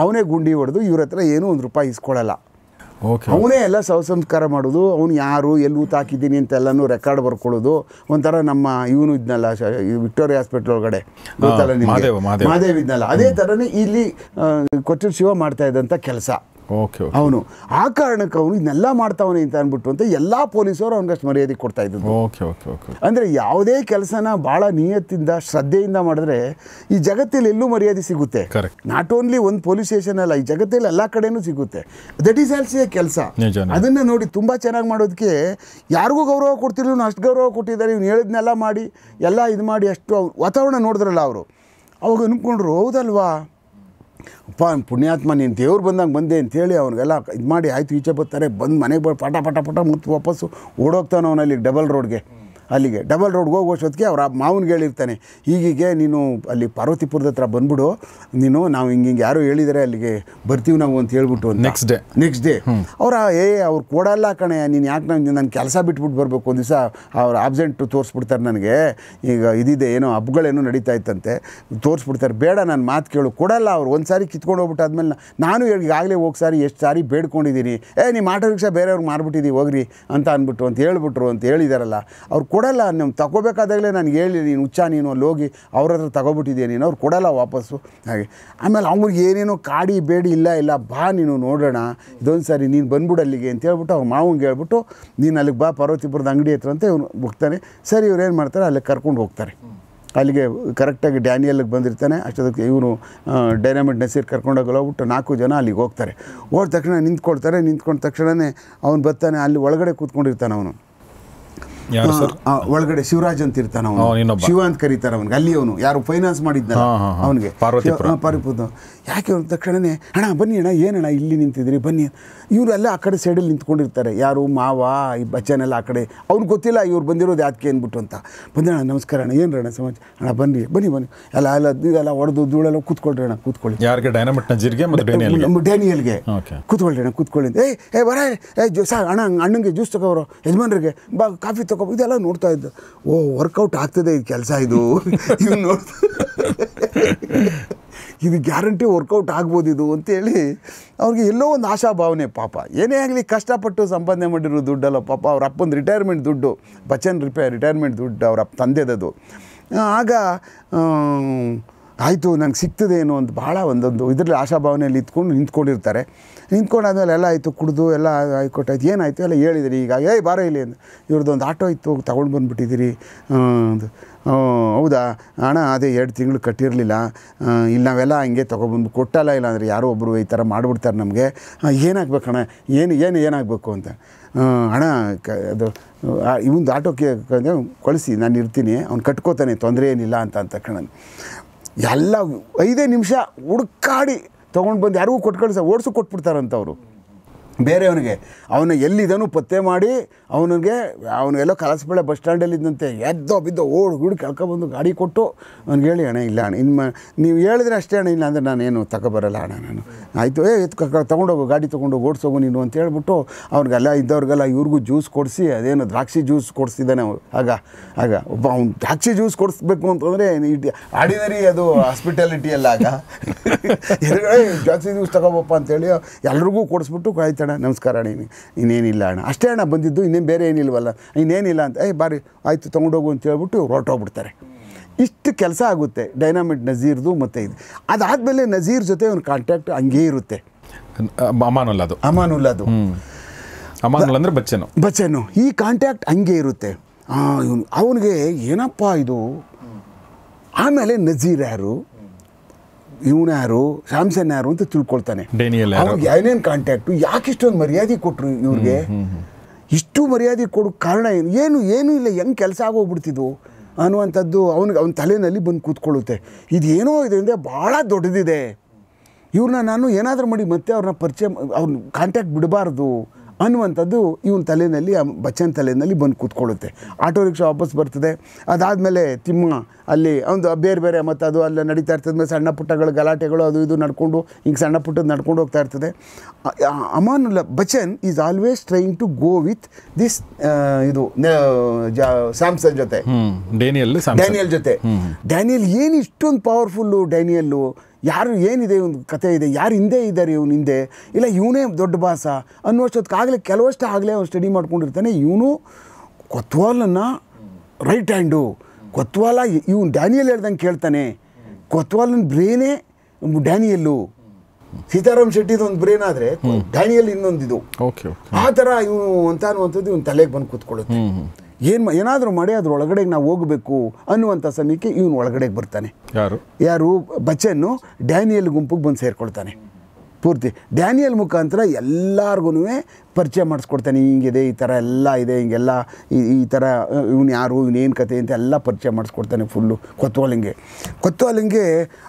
ಅವನೇ ಗುಂಡಿ ಹೊಡೆದು ಇವ್ರ ಹತ್ರ ಏನೂ ಒಂದು ರೂಪಾಯಿ ಇಸ್ಕೊಳ್ಳಲ್ಲ ಅವನೇ ಎಲ್ಲ ಸಂಸ್ಕಾರ ಮಾಡೋದು ಅವನು ಯಾರು ಎಲ್ಲಿ ಊತ ಹಾಕಿದ್ದೀನಿ ಎಲ್ಲಾನು ರೆಕಾರ್ಡ್ ಬರ್ಕೊಳ್ಳೋದು ಒಂಥರ ನಮ್ಮ ಇವನು ಇದ್ನಲ್ಲ ವಿಕ್ಟೋರಿಯಾ ಹಾಸ್ಪಿಟಲ್ ಒಳಗಡೆ ಇದ್ನಲ್ಲ ಅದೇ ತರನೇ ಇಲ್ಲಿ ಕೊಟ್ಟೂರು ಶಿವ ಮಾಡ್ತಾ ಇದ್ದಂತ ಕೆಲಸ ಓಕೆ ಅವನು ಆ ಕಾರಣಕ್ಕೆ ಅವನು ಇದನ್ನೆಲ್ಲ ಮಾಡ್ತಾವನೆ ಅಂತ ಅಂದ್ಬಿಟ್ಟು ಅಂತ ಎಲ್ಲ ಪೊಲೀಸರು ಅವನಿಗಷ್ಟು ಮರ್ಯಾದೆ ಕೊಡ್ತಾ ಇದ್ದರು ಓಕೆ ಓಕೆ ಓಕೆ ಅಂದರೆ ಯಾವುದೇ ಕೆಲಸನ ಭಾಳ ನಿಯತ್ತಿಂದ ಶ್ರದ್ಧೆಯಿಂದ ಮಾಡಿದ್ರೆ ಈ ಜಗತ್ತಲ್ಲಿ ಎಲ್ಲೂ ಮರ್ಯಾದೆ ಸಿಗುತ್ತೆ ನಾಟ್ ಓನ್ಲಿ ಒಂದು ಪೊಲೀಸ್ ಸ್ಟೇಷನ್ ಅಲ್ಲ ಈ ಜಗತ್ತಲ್ಲಿ ಎಲ್ಲ ಕಡೆನೂ ಸಿಗುತ್ತೆ ದಟ್ ಈಸ್ ಆಲ್ಸಿ ಎ ಕೆಲಸ ಅದನ್ನು ನೋಡಿ ತುಂಬ ಚೆನ್ನಾಗಿ ಮಾಡೋದಕ್ಕೆ ಯಾರಿಗೂ ಗೌರವ ಕೊಡ್ತಿರ್ಲಿಲ್ಲ ಅಷ್ಟು ಗೌರವ ಕೊಟ್ಟಿದ್ದಾರೆ ಇವ್ನು ಹೇಳಿದ್ನೆಲ್ಲ ಮಾಡಿ ಎಲ್ಲ ಇದು ಮಾಡಿ ಅಷ್ಟು ವಾತಾವರಣ ನೋಡಿದ್ರಲ್ಲ ಅವರು ಅವಾಗ ಅನ್ಕೊಂಡ್ರು ಹೌದಲ್ವಾ ಅಪ್ಪ ಪುಣ್ಯಾತ್ಮ ನೀನು ದೇವ್ರು ಬಂದಂಗೆ ಬಂದೆ ಅಂತೇಳಿ ಅವ್ನಿಗೆಲ್ಲ ಇದು ಮಾಡಿ ಆಯಿತು ಈಚೆ ಬರ್ತಾರೆ ಬಂದು ಮನೆಗೆ ಬ ಪಟ ಪಟ ಪಟ ಮತ್ತು ವಾಪಸ್ಸು ಓಡೋಗ್ತಾನೆ ಅವನಲ್ಲಿ ಡಬಲ್ ರೋಡ್ಗೆ ಅಲ್ಲಿಗೆ ಡಬಲ್ ರೋಡ್ಗೆ ಹೋಗೋಷ್ಟೊತ್ತಿಗೆ ಆ ಮಾವನ್ಗೆ ಹೇಳಿರ್ತಾನೆ ಈಗೀಗೆ ನೀನು ಅಲ್ಲಿ ಪಾರ್ವತಿಪುರದ ಹತ್ರ ಬಂದ್ಬಿಡು ನೀನು ನಾವು ಹಿಂಗೆ ಹಿಂಗೆ ಯಾರು ಹೇಳಿದರೆ ಅಲ್ಲಿಗೆ ಬರ್ತೀವಿ ನಾವು ಅಂತ ಹೇಳ್ಬಿಟ್ಟು ನೆಕ್ಸ್ಟ್ ಡೇ ನೆಕ್ಸ್ಟ್ ಡೇ ಅವ್ರು ಏ ಅವ್ರು ಕೊಡಲ್ಲ ಕಣೆ ನೀನು ಯಾಕೆ ನಾನು ನನ್ನ ಕೆಲಸ ಬಿಟ್ಬಿಟ್ಟು ಬರಬೇಕು ಒಂದು ದಿವಸ ಅವ್ರು ಆಬ್ಸೆಂಟು ತೋರಿಸ್ಬಿಡ್ತಾರೆ ನನಗೆ ಈಗ ಇದಿದೆ ಏನೋ ಹಬ್ಬಗಳೇನೋ ನಡೀತಾ ಇತ್ತಂತೆ ತೋರಿಸ್ಬಿಡ್ತಾರೆ ಬೇಡ ನಾನು ಮಾತು ಕೇಳು ಕೊಡಲ್ಲ ಅವ್ರು ಒಂದು ಸಾರಿ ಕಿತ್ಕೊಂಡು ಹೋಗ್ಬಿಟ್ಟಾದ್ಮೇಲೆ ನಾನು ಈಗಾಗಲೇ ಹೋಗಿ ಸಾರಿ ಎಷ್ಟು ಸಾರಿ ಬೇಡ್ಕೊಂಡಿದ್ದೀನಿ ಏ ನಿಮ್ಮ ಆಟೋ ರಿಕ್ಷಾ ಬೇರೆಯವ್ರಿಗೆ ಮಾರ್ಬಿಟ್ಟಿದ್ದೀವಿ ಹೋಗ್ರಿ ಅಂತ ಅಂದ್ಬಿಟ್ಟು ಅಂತ ಹೇಳ್ಬಿಟ್ರು ಅಂತ ಹೇಳಿದಾರಲ್ಲ ಅವ್ರು ಕೊಡಲ್ಲ ನೀವು ತಗೋಬೇಕಾದಾಗಲೇ ನಾನು ಹೇಳಿ ನೀನು ಹುಚ್ಚ ನೀನು ಅಲ್ಲಿ ಹೋಗಿ ಅವ್ರ ಹತ್ರ ತಗೊಬಿಟ್ಟಿದ್ಯಾ ನೀನು ಅವ್ರು ಕೊಡಲ್ಲ ವಾಪಸ್ಸು ಹಾಗೆ ಆಮೇಲೆ ಅವ್ರಿಗೆ ಏನೇನೋ ಕಾಡಿ ಬೇಡಿ ಇಲ್ಲ ಇಲ್ಲ ಬಾ ನೀನು ನೋಡೋಣ ಇದೊಂದು ಸಾರಿ ನೀನು ಬಂದ್ಬಿಡಲ್ಲಿಗೆ ಅಲ್ಲಿಗೆ ಅಂತ ಹೇಳ್ಬಿಟ್ಟು ಅವ್ರ ಮಾವಂಗೆ ಹೇಳ್ಬಿಟ್ಟು ನೀನು ಅಲ್ಲಿಗೆ ಬಾ ಪರ್ವತಿಪುರದ ಅಂಗಡಿ ಹತ್ರ ಅಂತ ಇವನು ಹೋಗ್ತಾನೆ ಸರಿ ಇವ್ರು ಏನು ಮಾಡ್ತಾರೆ ಅಲ್ಲಿಗೆ ಕರ್ಕೊಂಡು ಹೋಗ್ತಾರೆ ಅಲ್ಲಿಗೆ ಕರೆಕ್ಟಾಗಿ ಡ್ಯಾನಿಯಲ್ಗೆ ಬಂದಿರ್ತಾನೆ ಅಷ್ಟೊತ್ತಿಗೆ ಇವನು ಡೈನಮೆಂಟ್ ನಸೀರ್ ಕರ್ಕೊಂಡೋಗಲ್ಲ ಹೋಗ್ಬಿಟ್ಟು ನಾಲ್ಕು ಜನ ಅಲ್ಲಿಗೆ ಹೋಗ್ತಾರೆ ಹೋದ ತಕ್ಷಣ ನಿಂತ್ಕೊಳ್ತಾರೆ ನಿಂತ್ಕೊಂಡ ತಕ್ಷಣವೇ ಅವ್ನು ಬರ್ತಾನೆ ಅಲ್ಲಿ ಒಳಗಡೆ ಕೂತ್ಕೊಂಡಿರ್ತಾನೆ ಅವನು ಒಳಗಡೆ ಶಿವರಾಜ್ ಅಂತ ಇರ್ತಾನ ಅವನು ಶಿವ ಅಂತ ಕರೀತಾರೆ ಅವನಿಗೆ ಅಲ್ಲಿ ಅವನು ಯಾರು ಫೈನಾನ್ಸ್ ಮಾಡಿದ್ದ ಅವನಿಗೆ ಪಾರ್ವತಿ ಯಾಕೆ ಅಂದ ತಕ್ಷಣವೇ ಅಣ್ಣ ಬನ್ನಿ ಅಣ್ಣ ಏನಣ್ಣ ಇಲ್ಲಿ ನಿಂತಿದ್ರಿ ಬನ್ನಿ ಇವರೆಲ್ಲ ಆ ಕಡೆ ಸೈಡಲ್ಲಿ ನಿಂತ್ಕೊಂಡಿರ್ತಾರೆ ಯಾರು ಮಾವ ಈ ಬಚ್ಚನೆಲ್ಲ ಆ ಕಡೆ ಅವ್ರಿಗೆ ಗೊತ್ತಿಲ್ಲ ಇವ್ರು ಬಂದಿರೋದು ಯಾಕೆ ಅಂದ್ಬಿಟ್ಟು ಅಂತ ಬಂದಣ್ಣ ನಮಸ್ಕಾರ ಅಣ್ಣ ಏನು ಅಣ್ಣ ಸಮಾಜ ಅಣ್ಣ ಬನ್ನಿ ಬನ್ನಿ ಬನ್ನಿ ಎಲ್ಲ ಎಲ್ಲ ಇದೆಲ್ಲ ಹೊಡೆದು ಧೂಳೆಲ್ಲ ಕೂತ್ಕೊಳ್ರಿ ಅಣ್ಣ ಕೂತ್ಕೊಳ್ಳಿ ಯಾರಿಗೆ ಡೈನಮಿಟ್ ನಜೀರಿಗೆ ಡ್ಯಾನಿಯಲ್ಗೆ ಕೂತ್ಕೊಳ್ಳಿ ಅಣ್ಣ ಕೂತ್ಕೊಳ್ಳಿ ಏ ಏ ಬರ ಏ ಸರ್ ಅಣ್ಣ ಅಣ್ಣಂಗೆ ಜ್ಯೂಸ್ ತಗೋರು ಯಜಮಾನ್ರಿಗೆ ಬಾ ಕಾಫಿ ತಗೋ ಇದೆಲ್ಲ ನೋಡ್ತಾ ಇದ್ದು ಓ ವರ್ಕೌಟ್ ಆಗ್ತದೆ ಈ ಕೆಲಸ ಇದು ಇವ್ನು ನೋಡ್ತಾ ಇದು ಗ್ಯಾರಂಟಿ ವರ್ಕೌಟ್ ಆಗ್ಬೋದು ಇದು ಅಂತೇಳಿ ಅವ್ರಿಗೆ ಎಲ್ಲೋ ಒಂದು ಆಶಾ ಭಾವನೆ ಪಾಪ ಏನೇ ಆಗಲಿ ಕಷ್ಟಪಟ್ಟು ಸಂಪಾದನೆ ಮಾಡಿರೋ ದುಡ್ಡಲ್ಲ ಪಾಪ ಅವ್ರ ಅಪ್ಪಂದು ರಿಟೈರ್ಮೆಂಟ್ ದುಡ್ಡು ಬಚ್ಚನ್ ರಿಪೇ ರಿಟೈರ್ಮೆಂಟ್ ದುಡ್ಡು ಅವ್ರ ತಂದೆದದು ಆಗ ಆಯಿತು ನಂಗೆ ಸಿಗ್ತದೇನೋ ಅಂತ ಭಾಳ ಒಂದೊಂದು ಇದರಲ್ಲಿ ಆಶಾಭಾವನೆಯಲ್ಲಿ ಇದ್ಕೊಂಡು ನಿಂತ್ಕೊಂಡಿರ್ತಾರೆ ಆದಮೇಲೆ ಎಲ್ಲ ಆಯಿತು ಕುಡಿದು ಎಲ್ಲ ಆಯ್ತು ಏನಾಯಿತು ಎಲ್ಲ ಹೇಳಿದಿರಿ ಈಗ ಏಯ್ ಬಾರೋ ಇಲ್ಲಿ ಇವ್ರದ್ದೊಂದು ಆಟೋ ಇತ್ತು ತೊಗೊಂಡು ಬಂದುಬಿಟ್ಟಿದ್ದೀರಿ ಹೌದಾ ಹಣ ಅದೇ ಎರಡು ತಿಂಗಳು ಕಟ್ಟಿರಲಿಲ್ಲ ಇಲ್ಲಿ ನಾವೆಲ್ಲ ಹಂಗೆ ತೊಗೊಬಂದು ಕೊಟ್ಟಲ್ಲ ಇಲ್ಲ ಅಂದರೆ ಯಾರೋ ಒಬ್ಬರು ಈ ಥರ ಮಾಡಿಬಿಡ್ತಾರೆ ನಮಗೆ ಏನಾಗಬೇಕು ಅಣ್ಣ ಏನು ಏನು ಏನಾಗಬೇಕು ಅಂತ ಹಣ ಕ ಅದು ಇವೊಂದು ಆಟೋಕ್ಕೆ ಕಳಿಸಿ ನಾನು ಇರ್ತೀನಿ ಅವ್ನು ಕಟ್ಕೋತಾನೆ ತೊಂದರೆ ಏನಿಲ್ಲ ಅಂತ ಅಂತ ಕಣ ಎಲ್ಲ ಐದೇ ನಿಮಿಷ ಹುಡುಕಾಡಿ ತೊಗೊಂಡು ಬಂದು ಯಾರಿಗೂ ಕೊಟ್ಟು ಸರ್ ಓಡಿಸು ಕೊಟ್ಬಿಡ್ತಾರಂತವರು ಬೇರೆಯವನಿಗೆ ಅವನ ಎಲ್ಲಿದ್ದಾನು ಪತ್ತೆ ಮಾಡಿ ಅವನಿಗೆ ಅವನಿಗೆಲ್ಲೋ ಕಲಸಬೇಳೆ ಬಸ್ ಸ್ಟ್ಯಾಂಡಲ್ಲಿ ಇದ್ದಂತೆ ಎದ್ದೋ ಬಿದ್ದೋ ಓಡು ಗುಡಿ ಕಳ್ಕೊಬಂದು ಗಾಡಿ ಕೊಟ್ಟು ಅವ್ನಿಗೆ ಹೇಳಿ ಅಣ್ಣ ಇಲ್ಲ ಅಣ್ಣ ಇನ್ನು ನೀವು ಹೇಳಿದ್ರೆ ಅಷ್ಟೇ ಅಣ್ಣ ಇಲ್ಲ ಅಂದರೆ ನಾನೇನು ತಗೊಬರಲ್ಲ ಅಣ್ಣ ನಾನು ಆಯಿತು ಏ ತೊಗೊಂಡೋಗು ಗಾಡಿ ತೊಗೊಂಡೋಗಿ ಓಡಿಸೋಗು ನೀನು ಅಂತ ಹೇಳ್ಬಿಟ್ಟು ಅವ್ರಿಗೆಲ್ಲ ಇದ್ದವ್ರಿಗೆಲ್ಲ ಇವ್ರಿಗೂ ಜ್ಯೂಸ್ ಕೊಡಿಸಿ ಅದೇನು ದ್ರಾಕ್ಷಿ ಜ್ಯೂಸ್ ಕೊಡಿಸಿದ್ದಾನೆ ಅವ್ರು ಆಗ ಆಗ ಒಬ್ಬ ಅವ್ನು ದ್ರಾಕ್ಷಿ ಜ್ಯೂಸ್ ಕೊಡಿಸ್ಬೇಕು ಅಂತಂದರೆ ಆಡಿದರಿ ಅದು ಹಾಸ್ಪಿಟಾಲಿಟಿ ಅಲ್ಲ ಆಗ ದ್ರಾಕ್ಷಿ ಜ್ಯೂಸ್ ತಗೋಬಪ್ಪ ಅಂತೇಳಿ ಎಲ್ರಿಗೂ ಕೊಡಿಸ್ಬಿಟ್ಟು ಕಾಯ್ತಾಳೆ ನಮಸ್ಕಾರ ಅಣ್ಣ ಇನ್ನೇನಿಲ್ಲ ಅಣ್ಣ ಅಷ್ಟೇ ಅಣ್ಣ ಬಂದಿದ್ದು ಇನ್ನೇನು ಬೇರೆ ಏನಿಲ್ವಲ್ಲ ಇನ್ನೇನಿಲ್ಲ ಅಂತ ಏಯ್ ಬಾರಿ ಆಯಿತು ತೊಗೊಂಡೋಗು ಅಂತ ಹೇಳ್ಬಿಟ್ಟು ಹೊರಟೋಗ್ಬಿಡ್ತಾರೆ ಇಷ್ಟು ಕೆಲಸ ಆಗುತ್ತೆ ಡೈನಾಮಿಟ್ ನಜೀರ್ದು ಮತ್ತು ಇದು ಅದಾದಮೇಲೆ ನಜೀರ್ ಜೊತೆ ಒಂದು ಕಾಂಟ್ಯಾಕ್ಟ್ ಹಂಗೇ ಇರುತ್ತೆ ಅಮಾನುಲ್ಲಾದು ಅಮಾನುಲ್ಲಾದು ಅಮಾನುಲ್ಲ ಅಂದರೆ ಬಚ್ಚನು ಬಚ್ಚನು ಈ ಕಾಂಟ್ಯಾಕ್ಟ್ ಹಂಗೆ ಇರುತ್ತೆ ಅವನಿಗೆ ಏನಪ್ಪ ಇದು ಆಮೇಲೆ ನಜೀರ್ ಯಾರು ಇವ್ನ ಯಾರು ಸ್ಯಾಮ್ಸನ್ ಯಾರು ಅಂತ ತಿಳ್ಕೊಳ್ತಾನೆ ಅವ್ರಿಗೆ ಏನೇನು ಕಾಂಟ್ಯಾಕ್ಟು ಯಾಕೆ ಇಷ್ಟೊಂದು ಮರ್ಯಾದೆ ಕೊಟ್ಟರು ಇವ್ರಿಗೆ ಇಷ್ಟು ಮರ್ಯಾದೆ ಕೊಡೋ ಕಾರಣ ಏನು ಏನು ಏನೂ ಇಲ್ಲ ಹೆಂಗೆ ಕೆಲಸ ಆಗೋಗ್ಬಿಡ್ತಿದ್ವು ಅನ್ನುವಂಥದ್ದು ಅವನಿಗೆ ಅವನ ತಲೆಯಲ್ಲಿ ಬಂದು ಕೂತ್ಕೊಳ್ಳುತ್ತೆ ಇದೇನೋ ಇದರಿಂದ ಭಾಳ ದೊಡ್ಡದಿದೆ ಇವ್ರನ್ನ ನಾನು ಏನಾದರೂ ಮಾಡಿ ಮತ್ತೆ ಅವ್ರನ್ನ ಪರಿಚಯ ಅವ್ರನ್ನ ಕಾಂಟ್ಯಾಕ್ಟ್ ಬಿಡಬಾರ್ದು ಅನ್ನುವಂಥದ್ದು ಇವನ ತಲೆಯಲ್ಲಿ ಆ ಬಚ್ಚನ್ ತಲೆಯಲ್ಲಿ ಬಂದು ಕೂತ್ಕೊಳ್ಳುತ್ತೆ ಆಟೋ ರಿಕ್ಷಾ ವಾಪಸ್ ಬರ್ತದೆ ಅದಾದಮೇಲೆ ತಿಮ್ಮ ಅಲ್ಲಿ ಒಂದು ಬೇರೆ ಬೇರೆ ಮತ್ತು ಅದು ಅಲ್ಲಿ ನಡೀತಾ ಇರ್ತದೆ ಮೇಲೆ ಸಣ್ಣ ಪುಟ್ಟಗಳು ಗಲಾಟೆಗಳು ಅದು ಇದು ನಡ್ಕೊಂಡು ಹಿಂಗೆ ಸಣ್ಣ ಪುಟ್ಟದ್ದು ನಡ್ಕೊಂಡು ಹೋಗ್ತಾ ಇರ್ತದೆ Amanulla Bachchan is always trying to go with this ಇದು ಸ್ಯಾಮ್ಸನ್ ಜೊತೆ ಡೇನಿಯಲ್ ಡ್ಯಾನಿಯಲ್ ಜೊತೆ ಡ್ಯಾನಿಯಲ್ ಏನು ಇಷ್ಟೊಂದು ಪವರ್ಫುಲ್ಲು ಡ್ಯಾನಿಯಲ್ಲು ಯಾರು ಏನಿದೆ ಒಂದು ಕತೆ ಇದೆ ಯಾರು ಹಿಂದೆ ಇದ್ದಾರೆ ಇವನು ಹಿಂದೆ ಇಲ್ಲ ಇವನೇ ದೊಡ್ಡ ಭಾಸ ಆಗಲೇ ಕೆಲವಷ್ಟು ಆಗಲೇ ಅವ್ನು ಸ್ಟಡಿ ಮಾಡ್ಕೊಂಡಿರ್ತಾನೆ ಇವನು ಕೊತ್ವಾಲನ್ನು ರೈಟ್ ಹ್ಯಾಂಡು ಕೊತ್ವಾಲ ಇವನು ಡ್ಯಾನಿಯಲ್ ಹೇಳ್ದಂಗೆ ಕೇಳ್ತಾನೆ ಕೊತ್ವಾಲನ ಬ್ರೇನೇ ಡ್ಯಾನಿಯಲ್ಲು ಸೀತಾರಾಮ್ ಶೆಟ್ಟಿದು ಒಂದು ಬ್ರೇನ್ ಆದರೆ ಡ್ಯಾನಿಯಲ್ ಇನ್ನೊಂದಿದು ಆ ಥರ ಇವನು ಅಂತ ಅನ್ನುವಂಥದ್ದು ಇವನು ತಲೆಗೆ ಬಂದು ಕೂತ್ಕೊಳ್ಳುತ್ತೆ ಏನು ಏನಾದರೂ ಮಾಡಿ ಅದ್ರ ಒಳಗಡೆಗೆ ನಾವು ಹೋಗಬೇಕು ಅನ್ನುವಂಥ ಸಮಯಕ್ಕೆ ಇವನು ಒಳಗಡೆಗೆ ಬರ್ತಾನೆ ಯಾರು ಯಾರು ಬಚ್ಚನ್ನು ಡ್ಯಾನಿಯಲ್ ಗುಂಪಿಗೆ ಬಂದು ಸೇರಿಕೊಳ್ತಾನೆ ಪೂರ್ತಿ ಡ್ಯಾನಿಯಲ್ ಮುಖಾಂತರ ಎಲ್ಲರಿಗೂ ಪರಿಚಯ ಮಾಡಿಸ್ಕೊಡ್ತಾನೆ ಹಿಂಗಿದೆ ಈ ಥರ ಎಲ್ಲ ಇದೆ ಹಿಂಗೆಲ್ಲ ಈ ಈ ಥರ ಇವನು ಯಾರು ಇವನೇನು ಕತೆ ಅಂತ ಎಲ್ಲ ಪರಿಚಯ ಮಾಡಿಸ್ಕೊಡ್ತಾನೆ ಫುಲ್ಲು ಕೊತ್ತುವಲಿಂಗೆ ಕೊತ್ತುವಲಿಂಗೆ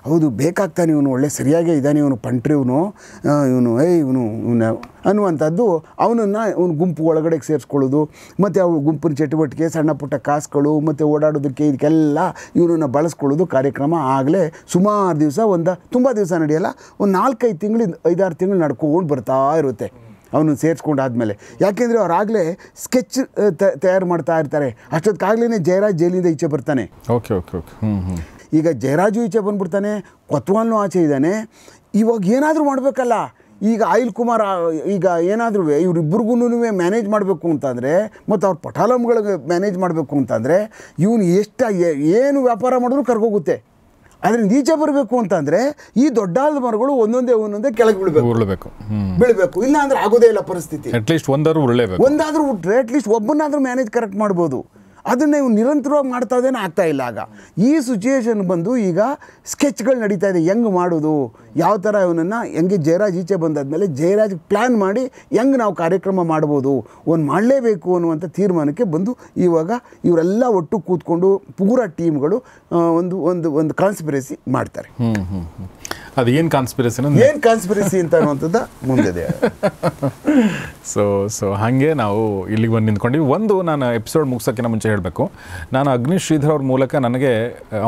ಹೌದು ಬೇಕಾಗ್ತಾನೆ ಇವನು ಒಳ್ಳೆ ಸರಿಯಾಗೇ ಇದ್ದಾನೆ ಇವನು ಪಂಟ್ರಿ ಇವನು ಇವನು ಏಯ್ ಇವನು ಇವನ ಅನ್ನುವಂಥದ್ದು ಅವನನ್ನು ಅವ್ನ ಗುಂಪು ಒಳಗಡೆಗೆ ಸೇರಿಸ್ಕೊಳ್ಳೋದು ಮತ್ತು ಅವ್ರ ಗುಂಪಿನ ಚಟುವಟಿಕೆ ಸಣ್ಣ ಪುಟ್ಟ ಕಾಸುಗಳು ಮತ್ತು ಓಡಾಡೋದಕ್ಕೆ ಇದಕ್ಕೆಲ್ಲ ಇವನನ್ನು ಬಳಸ್ಕೊಳ್ಳೋದು ಕಾರ್ಯಕ್ರಮ ಆಗಲೇ ಸುಮಾರು ದಿವಸ ಒಂದು ತುಂಬ ದಿವಸ ನಡೆಯಲ್ಲ ಒಂದು ನಾಲ್ಕೈದು ತಿಂಗಳಿಂದ ಐದಾರು ತಿಂಗಳು ನಡ್ಕೊಂಡು ಬರ್ತಾ ಇರುತ್ತೆ ಅವನು ಆದಮೇಲೆ ಯಾಕೆಂದರೆ ಅವರಾಗಲೇ ಸ್ಕೆಚ್ ತಯಾರು ಮಾಡ್ತಾ ಇರ್ತಾರೆ ಅಷ್ಟೊತ್ತಾಗಲೇ ಜಯರಾಜ್ ಜೈಲಿಂದ ಈಚೆ ಬರ್ತಾನೆ ಓಕೆ ಓಕೆ ಓಕೆ ಈಗ ಜಯರಾಜು ಈಚೆ ಬಂದ್ಬಿಡ್ತಾನೆ ಕೊತ್ವಾಲ್ನೂ ಆಚೆ ಇದ್ದಾನೆ ಇವಾಗ ಏನಾದರೂ ಮಾಡಬೇಕಲ್ಲ ಈಗ ಆಯಿಲ್ ಕುಮಾರ್ ಈಗ ಏನಾದರೂ ಇವರಿಬ್ಬರಿಗೂ ಮ್ಯಾನೇಜ್ ಮಾಡಬೇಕು ಅಂತಂದರೆ ಮತ್ತು ಅವ್ರ ಪಟಾಲಮ್ಗಳಿಗೆ ಮ್ಯಾನೇಜ್ ಮಾಡಬೇಕು ಅಂತಂದರೆ ಇವನು ಎಷ್ಟು ಏನು ವ್ಯಾಪಾರ ಮಾಡಿದ್ರು ಕರ್ಕೋಗುತ್ತೆ ಆದರೆ ನೀಚೆ ಬರಬೇಕು ಅಂತಂದರೆ ಈ ದೊಡ್ಡಾದ ಮರಗಳು ಒಂದೊಂದೇ ಒಂದೊಂದೇ ಕೆಳಗೆ ಬಿಡಬೇಕು ಉರುಳಬೇಕು ಬೀಳಬೇಕು ಇಲ್ಲ ಅಂದರೆ ಆಗೋದೇ ಇಲ್ಲ ಪರಿಸ್ಥಿತಿ ಅಟ್ಲೀಸ್ಟ್ ಒಂದಾದರೂ ಉರುಳೇಬೇಕು ಒಂದಾದರೂ ಉಟ್ಟರೆ ಅಟ್ಲೀಸ್ಟ್ ಒಬ್ಬನಾದರೂ ಮ್ಯಾನೇಜ್ ಕರೆಕ್ಟ್ ಮಾಡ್ಬೋದು ಅದನ್ನು ಇವ್ನು ನಿರಂತರವಾಗಿ ಮಾಡ್ತಾ ಇದ್ದೇನೆ ಆಗ್ತಾ ಇಲ್ಲ ಆಗ ಈ ಸಿಚುಯೇಷನ್ ಬಂದು ಈಗ ಸ್ಕೆಚ್ಗಳು ನಡೀತಾ ಇದೆ ಹೆಂಗೆ ಮಾಡೋದು ಯಾವ ಥರ ಇವನನ್ನು ಹೆಂಗೆ ಜಯರಾಜ್ ಈಚೆ ಬಂದಾದಮೇಲೆ ಜಯರಾಜ್ ಪ್ಲ್ಯಾನ್ ಮಾಡಿ ಹೆಂಗೆ ನಾವು ಕಾರ್ಯಕ್ರಮ ಮಾಡ್ಬೋದು ಒಂದು ಮಾಡಲೇಬೇಕು ಅನ್ನುವಂಥ ತೀರ್ಮಾನಕ್ಕೆ ಬಂದು ಇವಾಗ ಇವರೆಲ್ಲ ಒಟ್ಟು ಕೂತ್ಕೊಂಡು ಪೂರ ಟೀಮ್ಗಳು ಒಂದು ಒಂದು ಒಂದು ಕಾನ್ಸ್ಪಿರಸಿ ಮಾಡ್ತಾರೆ ಅದು ಏನು ಕಾನ್ಸ್ಪಿರಸಿ ಏನು ಕಾನ್ಸ್ಪಿರಸಿ ಅಂತ ಅನ್ನುವಂಥದ್ದು ಮುಂದಿದೆ ಸೊ ಸೊ ಹಾಗೆ ನಾವು ಇಲ್ಲಿಗೆ ಬಂದು ನಿಂತ್ಕೊಂಡಿವಿ ಒಂದು ನಾನು ಎಪಿಸೋಡ್ ಮುಗಿಸೋಕ್ಕಿಂತ ಮುಂಚೆ ಹೇಳಬೇಕು ನಾನು ಅಗ್ನಿ ಶ್ರೀಧರ್ ಅವ್ರ ಮೂಲಕ ನನಗೆ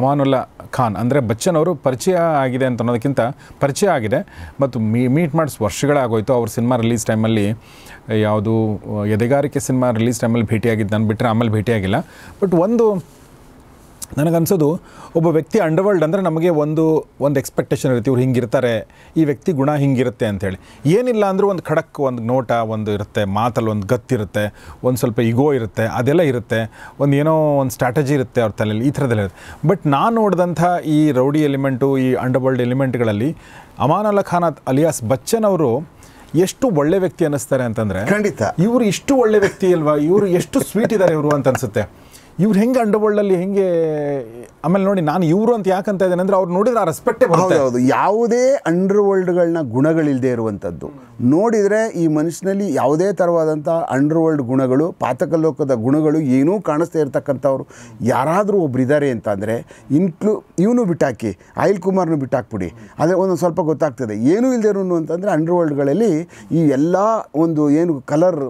ಅಮಾನುಲ್ಲಾ ಖಾನ್ ಅಂದರೆ ಬಚ್ಚನ್ ಅವರು ಪರಿಚಯ ಆಗಿದೆ ಅಂತ ಅನ್ನೋದಕ್ಕಿಂತ ಪರಿಚಯ ಆಗಿದೆ ಮತ್ತು ಮೀ ಮೀಟ್ ಮಾಡಿಸ್ ವರ್ಷಗಳಾಗೋಯ್ತು ಅವ್ರ ಸಿನಿಮಾ ರಿಲೀಸ್ ಟೈಮಲ್ಲಿ ಯಾವುದು ಎದೆಗಾರಿಕೆ ಸಿನಿಮಾ ರಿಲೀಸ್ ಟೈಮಲ್ಲಿ ಭೇಟಿಯಾಗಿದ್ದು ನಾನು ಬಿಟ್ಟರೆ ಆಮೇಲೆ ಭೇಟಿಯಾಗಿಲ್ಲ ಬಟ್ ಒಂದು ನನಗನ್ಸೋದು ಒಬ್ಬ ವ್ಯಕ್ತಿ ಅಂಡರ್ವರ್ಲ್ಡ್ ಅಂದರೆ ನಮಗೆ ಒಂದು ಒಂದು ಎಕ್ಸ್ಪೆಕ್ಟೇಷನ್ ಇರುತ್ತೆ ಇವ್ರು ಹಿಂಗಿರ್ತಾರೆ ಈ ವ್ಯಕ್ತಿ ಗುಣ ಹಿಂಗಿರುತ್ತೆ ಅಂಥೇಳಿ ಏನಿಲ್ಲ ಅಂದರೂ ಒಂದು ಖಡಕ್ ಒಂದು ನೋಟ ಒಂದು ಇರುತ್ತೆ ಮಾತಲ್ಲಿ ಒಂದು ಗತ್ತಿರುತ್ತೆ ಒಂದು ಸ್ವಲ್ಪ ಇಗೋ ಇರುತ್ತೆ ಅದೆಲ್ಲ ಇರುತ್ತೆ ಒಂದು ಏನೋ ಒಂದು ಸ್ಟ್ರಾಟಜಿ ಇರುತ್ತೆ ಅವ್ರ ತಲೆಯಲ್ಲಿ ಈ ಥರದ್ದೆಲ್ಲ ಇರುತ್ತೆ ಬಟ್ ನಾನು ನೋಡಿದಂಥ ಈ ರೌಡಿ ಎಲಿಮೆಂಟು ಈ ಅಂಡರ್ವರ್ಲ್ಡ್ ಎಲಿಮೆಂಟ್ಗಳಲ್ಲಿ ಅಮಾನ್ ಅಲ್ಲ ಖಾನ್ ಅಲಿಯಾಸ್ ಬಚ್ಚನ್ ಅವರು ಎಷ್ಟು ಒಳ್ಳೆ ವ್ಯಕ್ತಿ ಅನ್ನಿಸ್ತಾರೆ ಅಂತಂದರೆ ಖಂಡಿತ ಇವರು ಇಷ್ಟು ಒಳ್ಳೆ ವ್ಯಕ್ತಿ ಅಲ್ವಾ ಇವರು ಎಷ್ಟು ಸ್ವೀಟ್ ಇದ್ದಾರೆ ಇವರು ಅಂತ ಅನಿಸುತ್ತೆ ಇವ್ರು ಹೆಂಗೆ ಅಂಡರ್ ಹೆಂಗೆ ಆಮೇಲೆ ನೋಡಿ ನಾನು ಇವರು ಅಂತ ಯಾಕಂತ ಇದ್ದೇನೆ ಅಂದರೆ ಅವ್ರು ನೋಡಿದ್ರೆ ಆ ರೆಸ್ಪೆಕ್ಟೇ ಬರುತ್ತೆ ಹೌದು ಯಾವುದೇ ಅಂಡರ್ ವರ್ಲ್ಡ್ಗಳನ್ನ ಗುಣಗಳಿಲ್ಲದೆ ಇರುವಂಥದ್ದು ನೋಡಿದರೆ ಈ ಮನುಷ್ಯನಲ್ಲಿ ಯಾವುದೇ ಥರವಾದಂಥ ಅಂಡರ್ ವರ್ಲ್ಡ್ ಗುಣಗಳು ಪಾತಕಲೋಕದ ಗುಣಗಳು ಏನೂ ಕಾಣಿಸ್ತಾ ಇರ್ತಕ್ಕಂಥವ್ರು ಯಾರಾದರೂ ಒಬ್ರು ಇದ್ದಾರೆ ಅಂತ ಅಂದರೆ ಇನ್ಕ್ಲೂ ಇವನು ಬಿಟ್ಟಾಕಿ ಅಹಿಲ್ ಕುಮಾರ್ನು ಬಿಟ್ಟಾಕ್ಬಿಡಿ ಅದೇ ಒಂದು ಸ್ವಲ್ಪ ಗೊತ್ತಾಗ್ತದೆ ಏನೂ ಇಲ್ಲದೆ ಅಂತಂದರೆ ಅಂಡರ್ ವರ್ಲ್ಡ್ಗಳಲ್ಲಿ ಈ ಎಲ್ಲ ಒಂದು ಏನು colour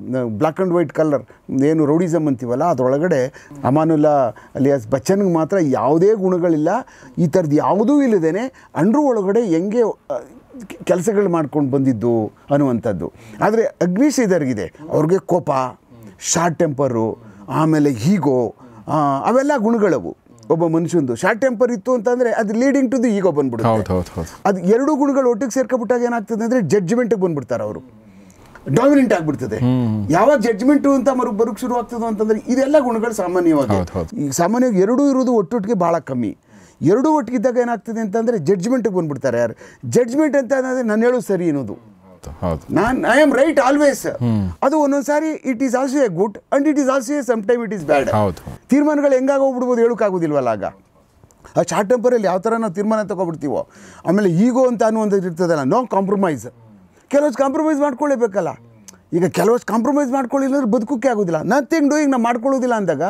black and white colour ಏನು ರೌಡಿಸಮ್ ಅಂತೀವಲ್ಲ ಅದರೊಳಗಡೆ ಅಮಾನುಲ್ಲಾ ಅಲಿಯಾಸ್ ಬಚ್ಚನ್ಗೆ ಮಾತ್ರ ಯಾವುದೇ ಯಾವುದೇ ಗುಣಗಳಿಲ್ಲ ಈ ಥರದ್ದು ಯಾವುದೂ ಇಲ್ಲದೇ ಅಂಡ್ರೂ ಒಳಗಡೆ ಹೆಂಗೆ ಕೆಲಸಗಳು ಮಾಡ್ಕೊಂಡು ಬಂದಿದ್ದು ಅನ್ನುವಂಥದ್ದು ಆದರೆ ಅಗ್ನಿ ಅವ್ರಿಗೆ ಕೋಪ ಶಾರ್ಟ್ ಟೆಂಪರು ಆಮೇಲೆ ಹೀಗೋ ಅವೆಲ್ಲ ಗುಣಗಳವು ಒಬ್ಬ ಮನುಷ್ಯಂದು ಶಾರ್ಟ್ ಟೆಂಪರ್ ಇತ್ತು ಅಂತಂದರೆ ಅದು ಲೀಡಿಂಗ್ ಟು ದಿ ಈಗೋ ಬಂದ್ಬಿಡುತ್ತೆ ಅದು ಎರಡು ಗುಣಗಳು ಒಟ್ಟಿಗೆ ಸೇರ್ಕೊಬಿಟ್ಟಾಗ ಏನಾಗ್ತದೆ ಅಂದರೆ ಜಡ್ಜ್ಮೆಂಟಿಗೆ ಬಂದ್ಬಿಡ್ತಾರೆ ಅವರು ಡಾಮಿನೆಂಟ್ ಆಗ್ಬಿಡ್ತದೆ ಯಾವಾಗ ಜಡ್ಜ್ಮೆಂಟು ಅಂತ ಮರು ಬರೋಕ್ಕೆ ಶುರು ಆಗ್ತದೋ ಅಂತಂದ್ರೆ ಇದೆಲ್ಲ ಗುಣಗಳು ಸಾಮಾನ್ಯವಾಗಿ ಈಗ ಸಾಮಾನ್ಯವಾಗಿ ಎರಡೂ ಇರೋದು ಒಟ್ಟೊಟ್ಟಿಗೆ ಬಹಳ ಕಮ್ಮಿ ಎರಡೂ ಒಟ್ಟಿಗಿದ್ದಾಗ ಏನಾಗ್ತದೆ ಅಂತಂದ್ರೆ ಜಡ್ಜ್ಮೆಂಟ್ ಬಂದ್ಬಿಡ್ತಾರೆ ಯಾರು ಜಡ್ಜ್ಮೆಂಟ್ ಅಂತ ಅಂದ್ರೆ ನಾನು ಹೇಳೋದು ಸರಿ ಅನ್ನೋದು ನಾನು ಐ ಆಮ್ ರೈಟ್ ಆಲ್ವೇಸ್ ಅದು ಒಂದೊಂದ್ಸಾರಿ it is also a good and it is also a some time it is bad ತೀರ್ಮಾನಗಳು ಹೆಂಗಾಗಿ ಹೋಗ್ಬಿಡ್ಬೋದು ಆಗೋದಿಲ್ವಲ್ಲ ಆಗ ಆ ಶಾರ್ಟ್ ಟೆಂಪರಲ್ಲಿ ಯಾವ ಥರ ನಾವು ತೀರ್ಮಾನ ತಗೊಬಿಡ್ತೀವೋ ಆಮೇಲೆ ಈಗೋ ಅಂತ ಅನ್ನುವಂಥದ್ದು ಇರ್ತದಲ್ಲ ನೋ ಕಾಂಪ್ರಮೈಸ್ ಕೆಲವೊಂದು ಕಾಂಪ್ರಮೈಸ್ ಮಾಡ್ಕೊಳ್ಳೇಬೇಕಲ್ಲ ಈಗ ಕೆಲವಷ್ಟು ಕಾಂಪ್ರಮೈಸ್ ಮಾಡ್ಕೊಳ್ಳಿಲ್ಲ ಅಂದ್ರೆ ಬದುಕೋಕ್ಕೆ ಆಗೋದಿಲ್ಲ ನಥಿಂಗ್ ಡೂಯಿಂಗ್ ನಾವು ಮಾಡ್ಕೊಳ್ಳೋದಿಲ್ಲ ಅಂದಾಗ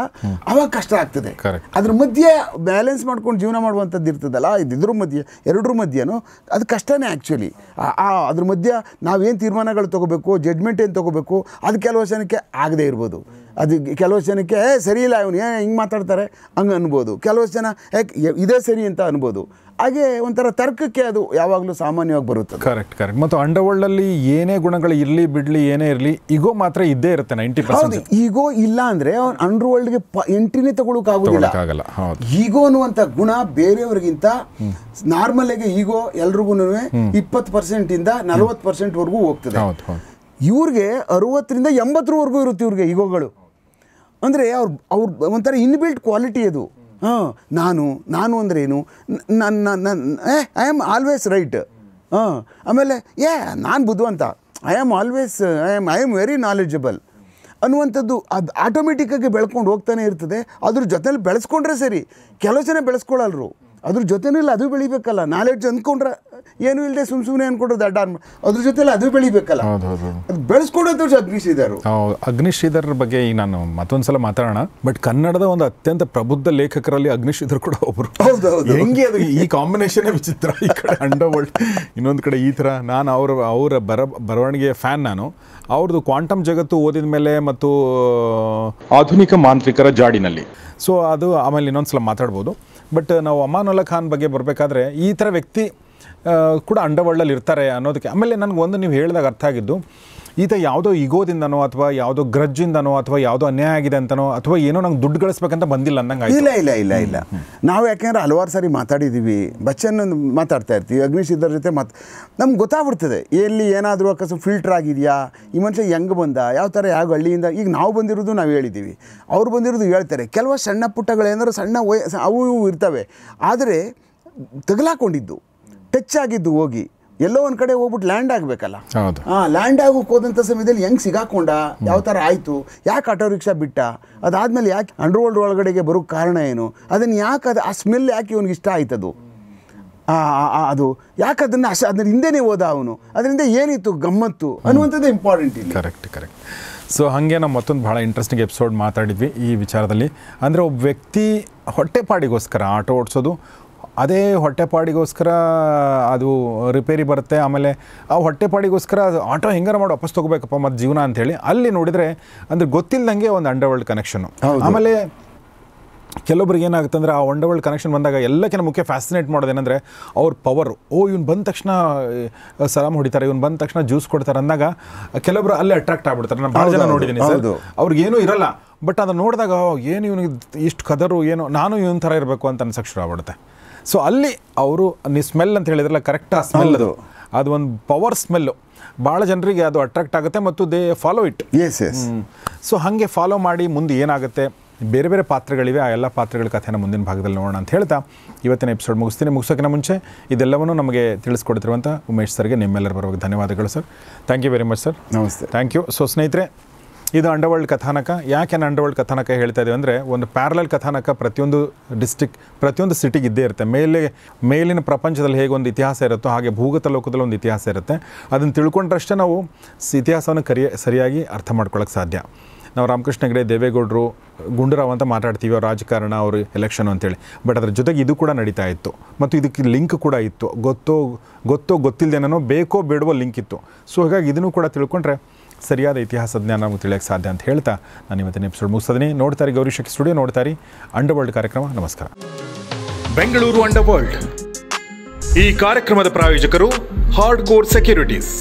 ಅವಾಗ ಕಷ್ಟ ಆಗ್ತದೆ ಅದ್ರ ಮಧ್ಯೆ ಬ್ಯಾಲೆನ್ಸ್ ಮಾಡ್ಕೊಂಡು ಜೀವನ ಮಾಡುವಂಥದ್ದು ಇರ್ತದಲ್ಲ ಇದ್ರ ಮಧ್ಯೆ ಎರಡರ ಮಧ್ಯೆನೂ ಅದು ಕಷ್ಟನೇ ಆ್ಯಕ್ಚುಲಿ ಅದ್ರ ಮಧ್ಯೆ ನಾವೇನು ತೀರ್ಮಾನಗಳು ತೊಗೋಬೇಕು ಜಡ್ಮೆಂಟ್ ಏನು ತೊಗೋಬೇಕು ಅದು ಕೆಲವು ಜನಕ್ಕೆ ಆಗದೆ ಇರ್ಬೋದು ಅದು ಕೆಲವು ಜನಕ್ಕೆ ಏ ಸರಿ ಇಲ್ಲ ಇವನು ಏ ಹಿಂಗೆ ಮಾತಾಡ್ತಾರೆ ಹಂಗೆ ಅನ್ಬೋದು ಕೆಲವು ಜನ ಯಾಕೆ ಇದೇ ಸರಿ ಅಂತ ಅನ್ಬೋದು ಹಾಗೆ ಒಂಥರ ತರ್ಕಕ್ಕೆ ಅದು ಯಾವಾಗಲೂ ಸಾಮಾನ್ಯವಾಗಿ ಬರುತ್ತೆ ಕರೆಕ್ಟ್ ಕರೆಕ್ಟ್ ಮತ್ತು ಅಂಡರ್ವರ್ಲ್ಡಲ್ಲಿ ಏನೇ ಗುಣಗಳು ಇರಲಿ ಬಿಡಲಿ ಏನೇ ಇರಲಿ ಈಗೋ ಮಾತ್ರ ಇದ್ದೇ ಇರುತ್ತೆ ನೈಂಟಿ ಹೌದು ಈಗೋ ಇಲ್ಲ ಅಂದರೆ ಅವ್ನು ಅಂಡರ್ವರ್ಲ್ಡ್ಗೆ ಪ ಎಂಟ್ರಿನೇ ತಗೊಳಕ್ಕಾಗೋದಿಲ್ಲ ಈಗೋ ಅನ್ನುವಂಥ ಗುಣ ಬೇರೆಯವ್ರಿಗಿಂತ ಆಗಿ ಈಗೋ ಎಲ್ರಿಗೂ ಇಪ್ಪತ್ತು ಪರ್ಸೆಂಟಿಂದ ನಲವತ್ತು ಪರ್ಸೆಂಟ್ವರೆಗೂ ಹೋಗ್ತದೆ ಇವ್ರಿಗೆ ಅರವತ್ತರಿಂದ ಎಂಬತ್ತರವರೆಗೂ ಇರುತ್ತೆ ಇವ್ರಿಗೆ ಈಗೋಗಳು ಅಂದರೆ ಅವ್ರು ಅವ್ರ ಒಂಥರ ಇನ್ಬಿಲ್ಟ್ ಕ್ವಾಲಿಟಿ ಅದು ಹಾಂ ನಾನು ನಾನು ಅಂದರೆ ಏನು ನನ್ನ ನನ್ನ ಐ ಆಮ್ ಆಲ್ವೇಸ್ ರೈಟ್ ಹಾಂ ಆಮೇಲೆ ಏ ನಾನು ಬುದ್ಧವಂತ I am always I am I am very knowledgeable ಅನ್ನುವಂಥದ್ದು ಅದು ಆಟೋಮೆಟಿಕ್ಕಾಗಿ ಬೆಳ್ಕೊಂಡು ಹೋಗ್ತಾನೆ ಇರ್ತದೆ ಅದ್ರ ಜೊತೆಲಿ ಬೆಳೆಸ್ಕೊಂಡ್ರೆ ಸರಿ ಕೆಲವು ಜನ ಬೆಳೆಸ್ಕೊಳ್ಳಲ್ರು ಅದ್ರ ಇಲ್ಲ ಅದು ಬೆಳಿಬೇಕಲ್ಲ ನಾಲೆಡ್ಜ್ ಅಂದ್ಕೊಂಡ್ರೆ ಏನು ಇಲ್ಲದೆ ಸುಮ್ ಸುಮ್ಮನೆ ಅನ್ಕೊಂಡ್ರೆ ದಡ್ಡ ಅದ್ರ ಜೊತೆಲಿ ಅದು ಬೆಳಿಬೇಕಲ್ಲ ಅದು ಬೆಳೆಸ್ಕೊಡೋದು ಅಗ್ನಿಶ್ರೀಧರ್ ಅಗ್ನಿಶ್ರೀಧರ್ ಬಗ್ಗೆ ಈಗ ನಾನು ಮತ್ತೊಂದು ಸಲ ಮಾತಾಡೋಣ ಬಟ್ ಕನ್ನಡದ ಒಂದು ಅತ್ಯಂತ ಪ್ರಬುದ್ಧ ಲೇಖಕರಲ್ಲಿ ಅಗ್ನಿಶ್ರೀಧರ್ ಕೂಡ ಒಬ್ರು ಹೆಂಗೆ ಅದು ಈ ಕಾಂಬಿನೇಷನ್ ವಿಚಿತ್ರ ಈ ಕಡೆ ಅಂಡರ್ ಇನ್ನೊಂದು ಕಡೆ ಈ ಥರ ನಾನು ಅವ್ರ ಅವರ ಬರ ಬರವಣಿಗೆಯ ಫ್ಯಾನ್ ನಾನು ಅವ್ರದ್ದು ಕ್ವಾಂಟಮ್ ಜಗತ್ತು ಓದಿದ ಮೇಲೆ ಮತ್ತು ಆಧುನಿಕ ಮಾಂತ್ರಿಕರ ಜಾಡಿನಲ್ಲಿ ಸೊ ಅದು ಆಮೇಲೆ ಇನ್ನೊಂದು ಸಲ ಮಾತಾಡ್ಬೋದು ಬಟ್ ನಾವು ಅಮಾನುಲ್ಲಾ ಖಾನ್ ಬಗ್ಗೆ ಬರಬೇಕಾದ್ರೆ ಈ ಥರ ವ್ಯಕ್ತಿ ಕೂಡ ಅಂಡರ್ವರ್ಲ್ಡಲ್ಲಿ ಇರ್ತಾರೆ ಅನ್ನೋದಕ್ಕೆ ಆಮೇಲೆ ನನಗೆ ಒಂದು ನೀವು ಹೇಳಿದಾಗ ಅರ್ಥ ಆಗಿದ್ದು ಈತ ಯಾವುದೋ ಇಗೋದಿಂದನೋ ಅಥವಾ ಯಾವುದೋ ಗ್ರಜ್ಜಿಂದನೋ ಅಥವಾ ಯಾವುದೋ ಅನ್ಯಾಯ ಆಗಿದೆ ಅಂತನೋ ಅಥವಾ ಏನೋ ನಂಗೆ ದುಡ್ಡು ಗಳಿಸ್ಬೇಕಂತ ಬಂದಿಲ್ಲ ಅನ್ನಂಗೆ ಇಲ್ಲ ಇಲ್ಲ ಇಲ್ಲ ಇಲ್ಲ ನಾವು ಯಾಕೆಂದ್ರೆ ಹಲವಾರು ಸಾರಿ ಮಾತಾಡಿದ್ದೀವಿ ಬಚ್ಚನ್ ಮಾತಾಡ್ತಾ ಇರ್ತೀವಿ ಅಗ್ನೀಶ್ ಇದ್ರ ಜೊತೆ ಮಾತು ನಮ್ಗೆ ಗೊತ್ತಾಗ್ಬಿಡ್ತದೆ ಎಲ್ಲಿ ಏನಾದರೂ ಅಕಸ್ ಫಿಲ್ಟರ್ ಆಗಿದೆಯಾ ಈ ಮನುಷ್ಯ ಹೆಂಗೆ ಬಂದ ಯಾವ ಥರ ಯಾವ ಹಳ್ಳಿಯಿಂದ ಈಗ ನಾವು ಬಂದಿರೋದು ನಾವು ಹೇಳಿದ್ದೀವಿ ಅವ್ರು ಬಂದಿರೋದು ಹೇಳ್ತಾರೆ ಕೆಲವು ಸಣ್ಣ ಪುಟ್ಟಗಳೇನಾದ್ರೂ ಸಣ್ಣ ವಯ ಅವು ಇವು ಇರ್ತವೆ ಆದರೆ ತಗಲಾಕೊಂಡಿದ್ದು ಟಚ್ ಆಗಿದ್ದು ಹೋಗಿ ಎಲ್ಲೋ ಒಂದು ಕಡೆ ಹೋಗ್ಬಿಟ್ಟು ಲ್ಯಾಂಡ್ ಆಗಬೇಕಲ್ಲ ಹಾಂ ಲ್ಯಾಂಡ್ ಆಗೋಕೆ ಹೋದಂಥ ಸಮಯದಲ್ಲಿ ಹೆಂಗೆ ಸಿಗಾಕೊಂಡ ಯಾವ ಥರ ಆಯಿತು ಯಾಕೆ ಆಟೋ ರಿಕ್ಷಾ ಬಿಟ್ಟ ಅದಾದ್ಮೇಲೆ ಯಾಕೆ ಅಂಡರ್ ವರ್ಲ್ಡ್ ಒಳಗಡೆಗೆ ಬರೋಕ್ಕೆ ಕಾರಣ ಏನು ಅದನ್ನ ಯಾಕೆ ಅದು ಆ ಸ್ಮೆಲ್ ಯಾಕೆ ಇವನಿಗೆ ಇಷ್ಟ ಆಯ್ತದು ಅದು ಯಾಕೆ ಅದನ್ನು ಅಶ ಅದ್ರ ಹಿಂದೆನೆ ಹೋದ ಅವನು ಅದರಿಂದ ಏನಿತ್ತು ಗಮ್ಮತ್ತು ಅನ್ನುವಂಥದ್ದು ಇಂಪಾರ್ಟೆಂಟ್ ಇಲ್ಲಿ ಕರೆಕ್ಟ್ ಕರೆಕ್ಟ್ ಸೊ ಹಾಗೆ ನಾವು ಮತ್ತೊಂದು ಭಾಳ ಇಂಟ್ರೆಸ್ಟಿಂಗ್ ಎಪಿಸೋಡ್ ಮಾತಾಡಿದ್ವಿ ಈ ವಿಚಾರದಲ್ಲಿ ಅಂದರೆ ಒಬ್ಬ ವ್ಯಕ್ತಿ ಹೊಟ್ಟೆಪಾಡಿಗೋಸ್ಕರ ಆಟೋ ಓಡಿಸೋದು ಅದೇ ಹೊಟ್ಟೆಪಾಡಿಗೋಸ್ಕರ ಅದು ರಿಪೇರಿ ಬರುತ್ತೆ ಆಮೇಲೆ ಆ ಹೊಟ್ಟೆಪಾಡಿಗೋಸ್ಕರ ಆಟೋ ಹೆಂಗಾರ ಮಾಡಿ ವಾಪಸ್ ತೊಗೋಬೇಕಪ್ಪ ಮತ್ತು ಜೀವನ ಅಂಥೇಳಿ ಅಲ್ಲಿ ನೋಡಿದರೆ ಅಂದರೆ ಗೊತ್ತಿಲ್ಲದಂಗೆ ಒಂದು ಅಂಡರ್ ವರ್ಲ್ಡ್ ಕನೆಕ್ಷನು ಆಮೇಲೆ ಕೆಲವೊಬ್ರಿಗೆ ಏನಾಗುತ್ತಂದ್ರೆ ಆ ವಂಡರ್ ವರ್ಲ್ಡ್ ಕನೆಕ್ಷನ್ ಬಂದಾಗ ಎಲ್ಲಕ್ಕಿಂತ ಮುಖ್ಯ ಫ್ಯಾಸಿನೇಟ್ ಮಾಡೋದೇನೆಂದರೆ ಅವ್ರ ಪವರು ಓ ಇವ್ನು ಬಂದ ತಕ್ಷಣ ಸಲಾಮ್ ಹೊಡಿತಾರೆ ಇವ್ನು ಬಂದ ತಕ್ಷಣ ಜ್ಯೂಸ್ ಕೊಡ್ತಾರೆ ಅಂದಾಗ ಕೆಲವೊಬ್ರು ಅಲ್ಲೇ ಅಟ್ರಾಕ್ಟ್ ಆಗ್ಬಿಡ್ತಾರೆ ನಾನು ಭಾಳ ಜನ ನೋಡಿದ್ದೀನಿ ಸರ್ ಏನೂ ಇರಲ್ಲ ಬಟ್ ಅದನ್ನು ನೋಡಿದಾಗ ಏನು ಇವ್ನಿಗೆ ಇಷ್ಟು ಕದರು ಏನು ನಾನು ಇವನ ಥರ ಇರಬೇಕು ಅಂತ ಅನ್ಸಕ್ಕೆ ಶುರು ಆಗ್ಬಿಡುತ್ತೆ ಸೊ ಅಲ್ಲಿ ಅವರು ನೀವು ಸ್ಮೆಲ್ ಅಂತ ಹೇಳಿದ್ರಲ್ಲ ಕರೆಕ್ಟ್ ಆ ಸ್ಮೆಲ್ ಅದು ಅದು ಒಂದು ಪವರ್ ಸ್ಮೆಲ್ಲು ಭಾಳ ಜನರಿಗೆ ಅದು ಅಟ್ರಾಕ್ಟ್ ಆಗುತ್ತೆ ಮತ್ತು they follow it yes yes so ಹಾಗೆ ಫಾಲೋ ಮಾಡಿ ಮುಂದೆ ಏನಾಗುತ್ತೆ ಬೇರೆ ಬೇರೆ ಪಾತ್ರಗಳಿವೆ ಆ ಎಲ್ಲ ಪಾತ್ರಗಳ ಕಥೆನ ಮುಂದಿನ ಭಾಗದಲ್ಲಿ ನೋಡೋಣ ಅಂತ ಹೇಳ್ತಾ ಇವತ್ತಿನ ಎಪಿಸೋಡ್ ಮುಗಿಸ್ತೀನಿ ಮುಗಿಸೋಕ್ಕಿಂತ ಮುಂಚೆ ಇದೆಲ್ಲವನ್ನು ನಮಗೆ ತಿಳಿಸ್ಕೊಡ್ತಿರುವಂಥ ಉಮೇಶ್ ಸರ್ಗೆ ನಿಮ್ಮೆಲ್ಲರ ಬರುವಾಗ ಧನ್ಯವಾದಗಳು sir thank you very much sir ನಮಸ್ತೆ ಥ್ಯಾಂಕ್ ಯು ಸೊ ಸ್ನೇಹಿತರೆ ಇದು ಅಂಡರ್ವರ್ಲ್ಡ್ ಕಥಾನಕ ಯಾಕೆ ನಾನು ಅಂಡರ್ವರ್ಲ್ಡ್ ಕಥಾನಕ ಹೇಳ್ತಾ ಇದ್ದೀವಿ ಅಂದರೆ ಒಂದು ಪ್ಯಾರಲಲ್ ಕಥಾನಕ ಪ್ರತಿಯೊಂದು ಡಿಸ್ಟಿಕ್ ಪ್ರತಿಯೊಂದು ಸಿಟಿಗೆ ಇದ್ದೇ ಇರುತ್ತೆ ಮೇಲೆ ಮೇಲಿನ ಪ್ರಪಂಚದಲ್ಲಿ ಹೇಗೆ ಒಂದು ಇತಿಹಾಸ ಇರುತ್ತೋ ಹಾಗೆ ಭೂಗತ ಲೋಕದಲ್ಲಿ ಒಂದು ಇತಿಹಾಸ ಇರುತ್ತೆ ಅದನ್ನು ತಿಳ್ಕೊಂಡ್ರಷ್ಟೇ ನಾವು ಇತಿಹಾಸವನ್ನು ಕರಿಯ ಸರಿಯಾಗಿ ಅರ್ಥ ಮಾಡ್ಕೊಳ್ಳೋಕೆ ಸಾಧ್ಯ ನಾವು ರಾಮಕೃಷ್ಣ ಹೆಗಡೆ ದೇವೇಗೌಡರು ಗುಂಡೂರಾವ್ ಅಂತ ಮಾತಾಡ್ತೀವಿ ಅವ್ರ ರಾಜಕಾರಣ ಅವರು ಎಲೆಕ್ಷನ್ ಅಂತೇಳಿ ಬಟ್ ಅದ್ರ ಜೊತೆಗೆ ಇದು ಕೂಡ ನಡೀತಾ ಇತ್ತು ಮತ್ತು ಇದಕ್ಕೆ ಲಿಂಕ್ ಕೂಡ ಇತ್ತು ಗೊತ್ತೋ ಗೊತ್ತೋ ಗೊತ್ತಿಲ್ಲದೇನೋ ಬೇಕೋ ಬೇಡವೋ ಲಿಂಕ್ ಇತ್ತು ಸೊ ಹಾಗಾಗಿ ಇದನ್ನು ಕೂಡ ತಿಳ್ಕೊಂಡ್ರೆ ಸರಿಯಾದ ಇತಿಹಾಸ ಜ್ಞಾನ ನಮಗೆ ತಿಳಿಯಕ್ಕೆ ಸಾಧ್ಯ ಅಂತ ಹೇಳ್ತಾ ನಾನು ಇವತ್ತಿನ ಎಪಿಸೋಡ್ ಮುಗಿಸ್ತೀನಿ ನೋಡ್ತಾರೆ ಗೌರಿಶಕ್ತಿ ಸ್ಟುಡಿಯೋ ನೋಡ್ತಾರೆ ಅಂಡರ್ ವರ್ಲ್ಡ್ ಕಾರ್ಯಕ್ರಮ ನಮಸ್ಕಾರ ಬೆಂಗಳೂರು ಅಂಡರ್ ವರ್ಲ್ಡ್ ಈ ಕಾರ್ಯಕ್ರಮದ ಪ್ರಾಯೋಜಕರು ಹಾರ್ಡ್ ಕೋರ್ ಸೆಕ್ಯೂರಿಟೀಸ್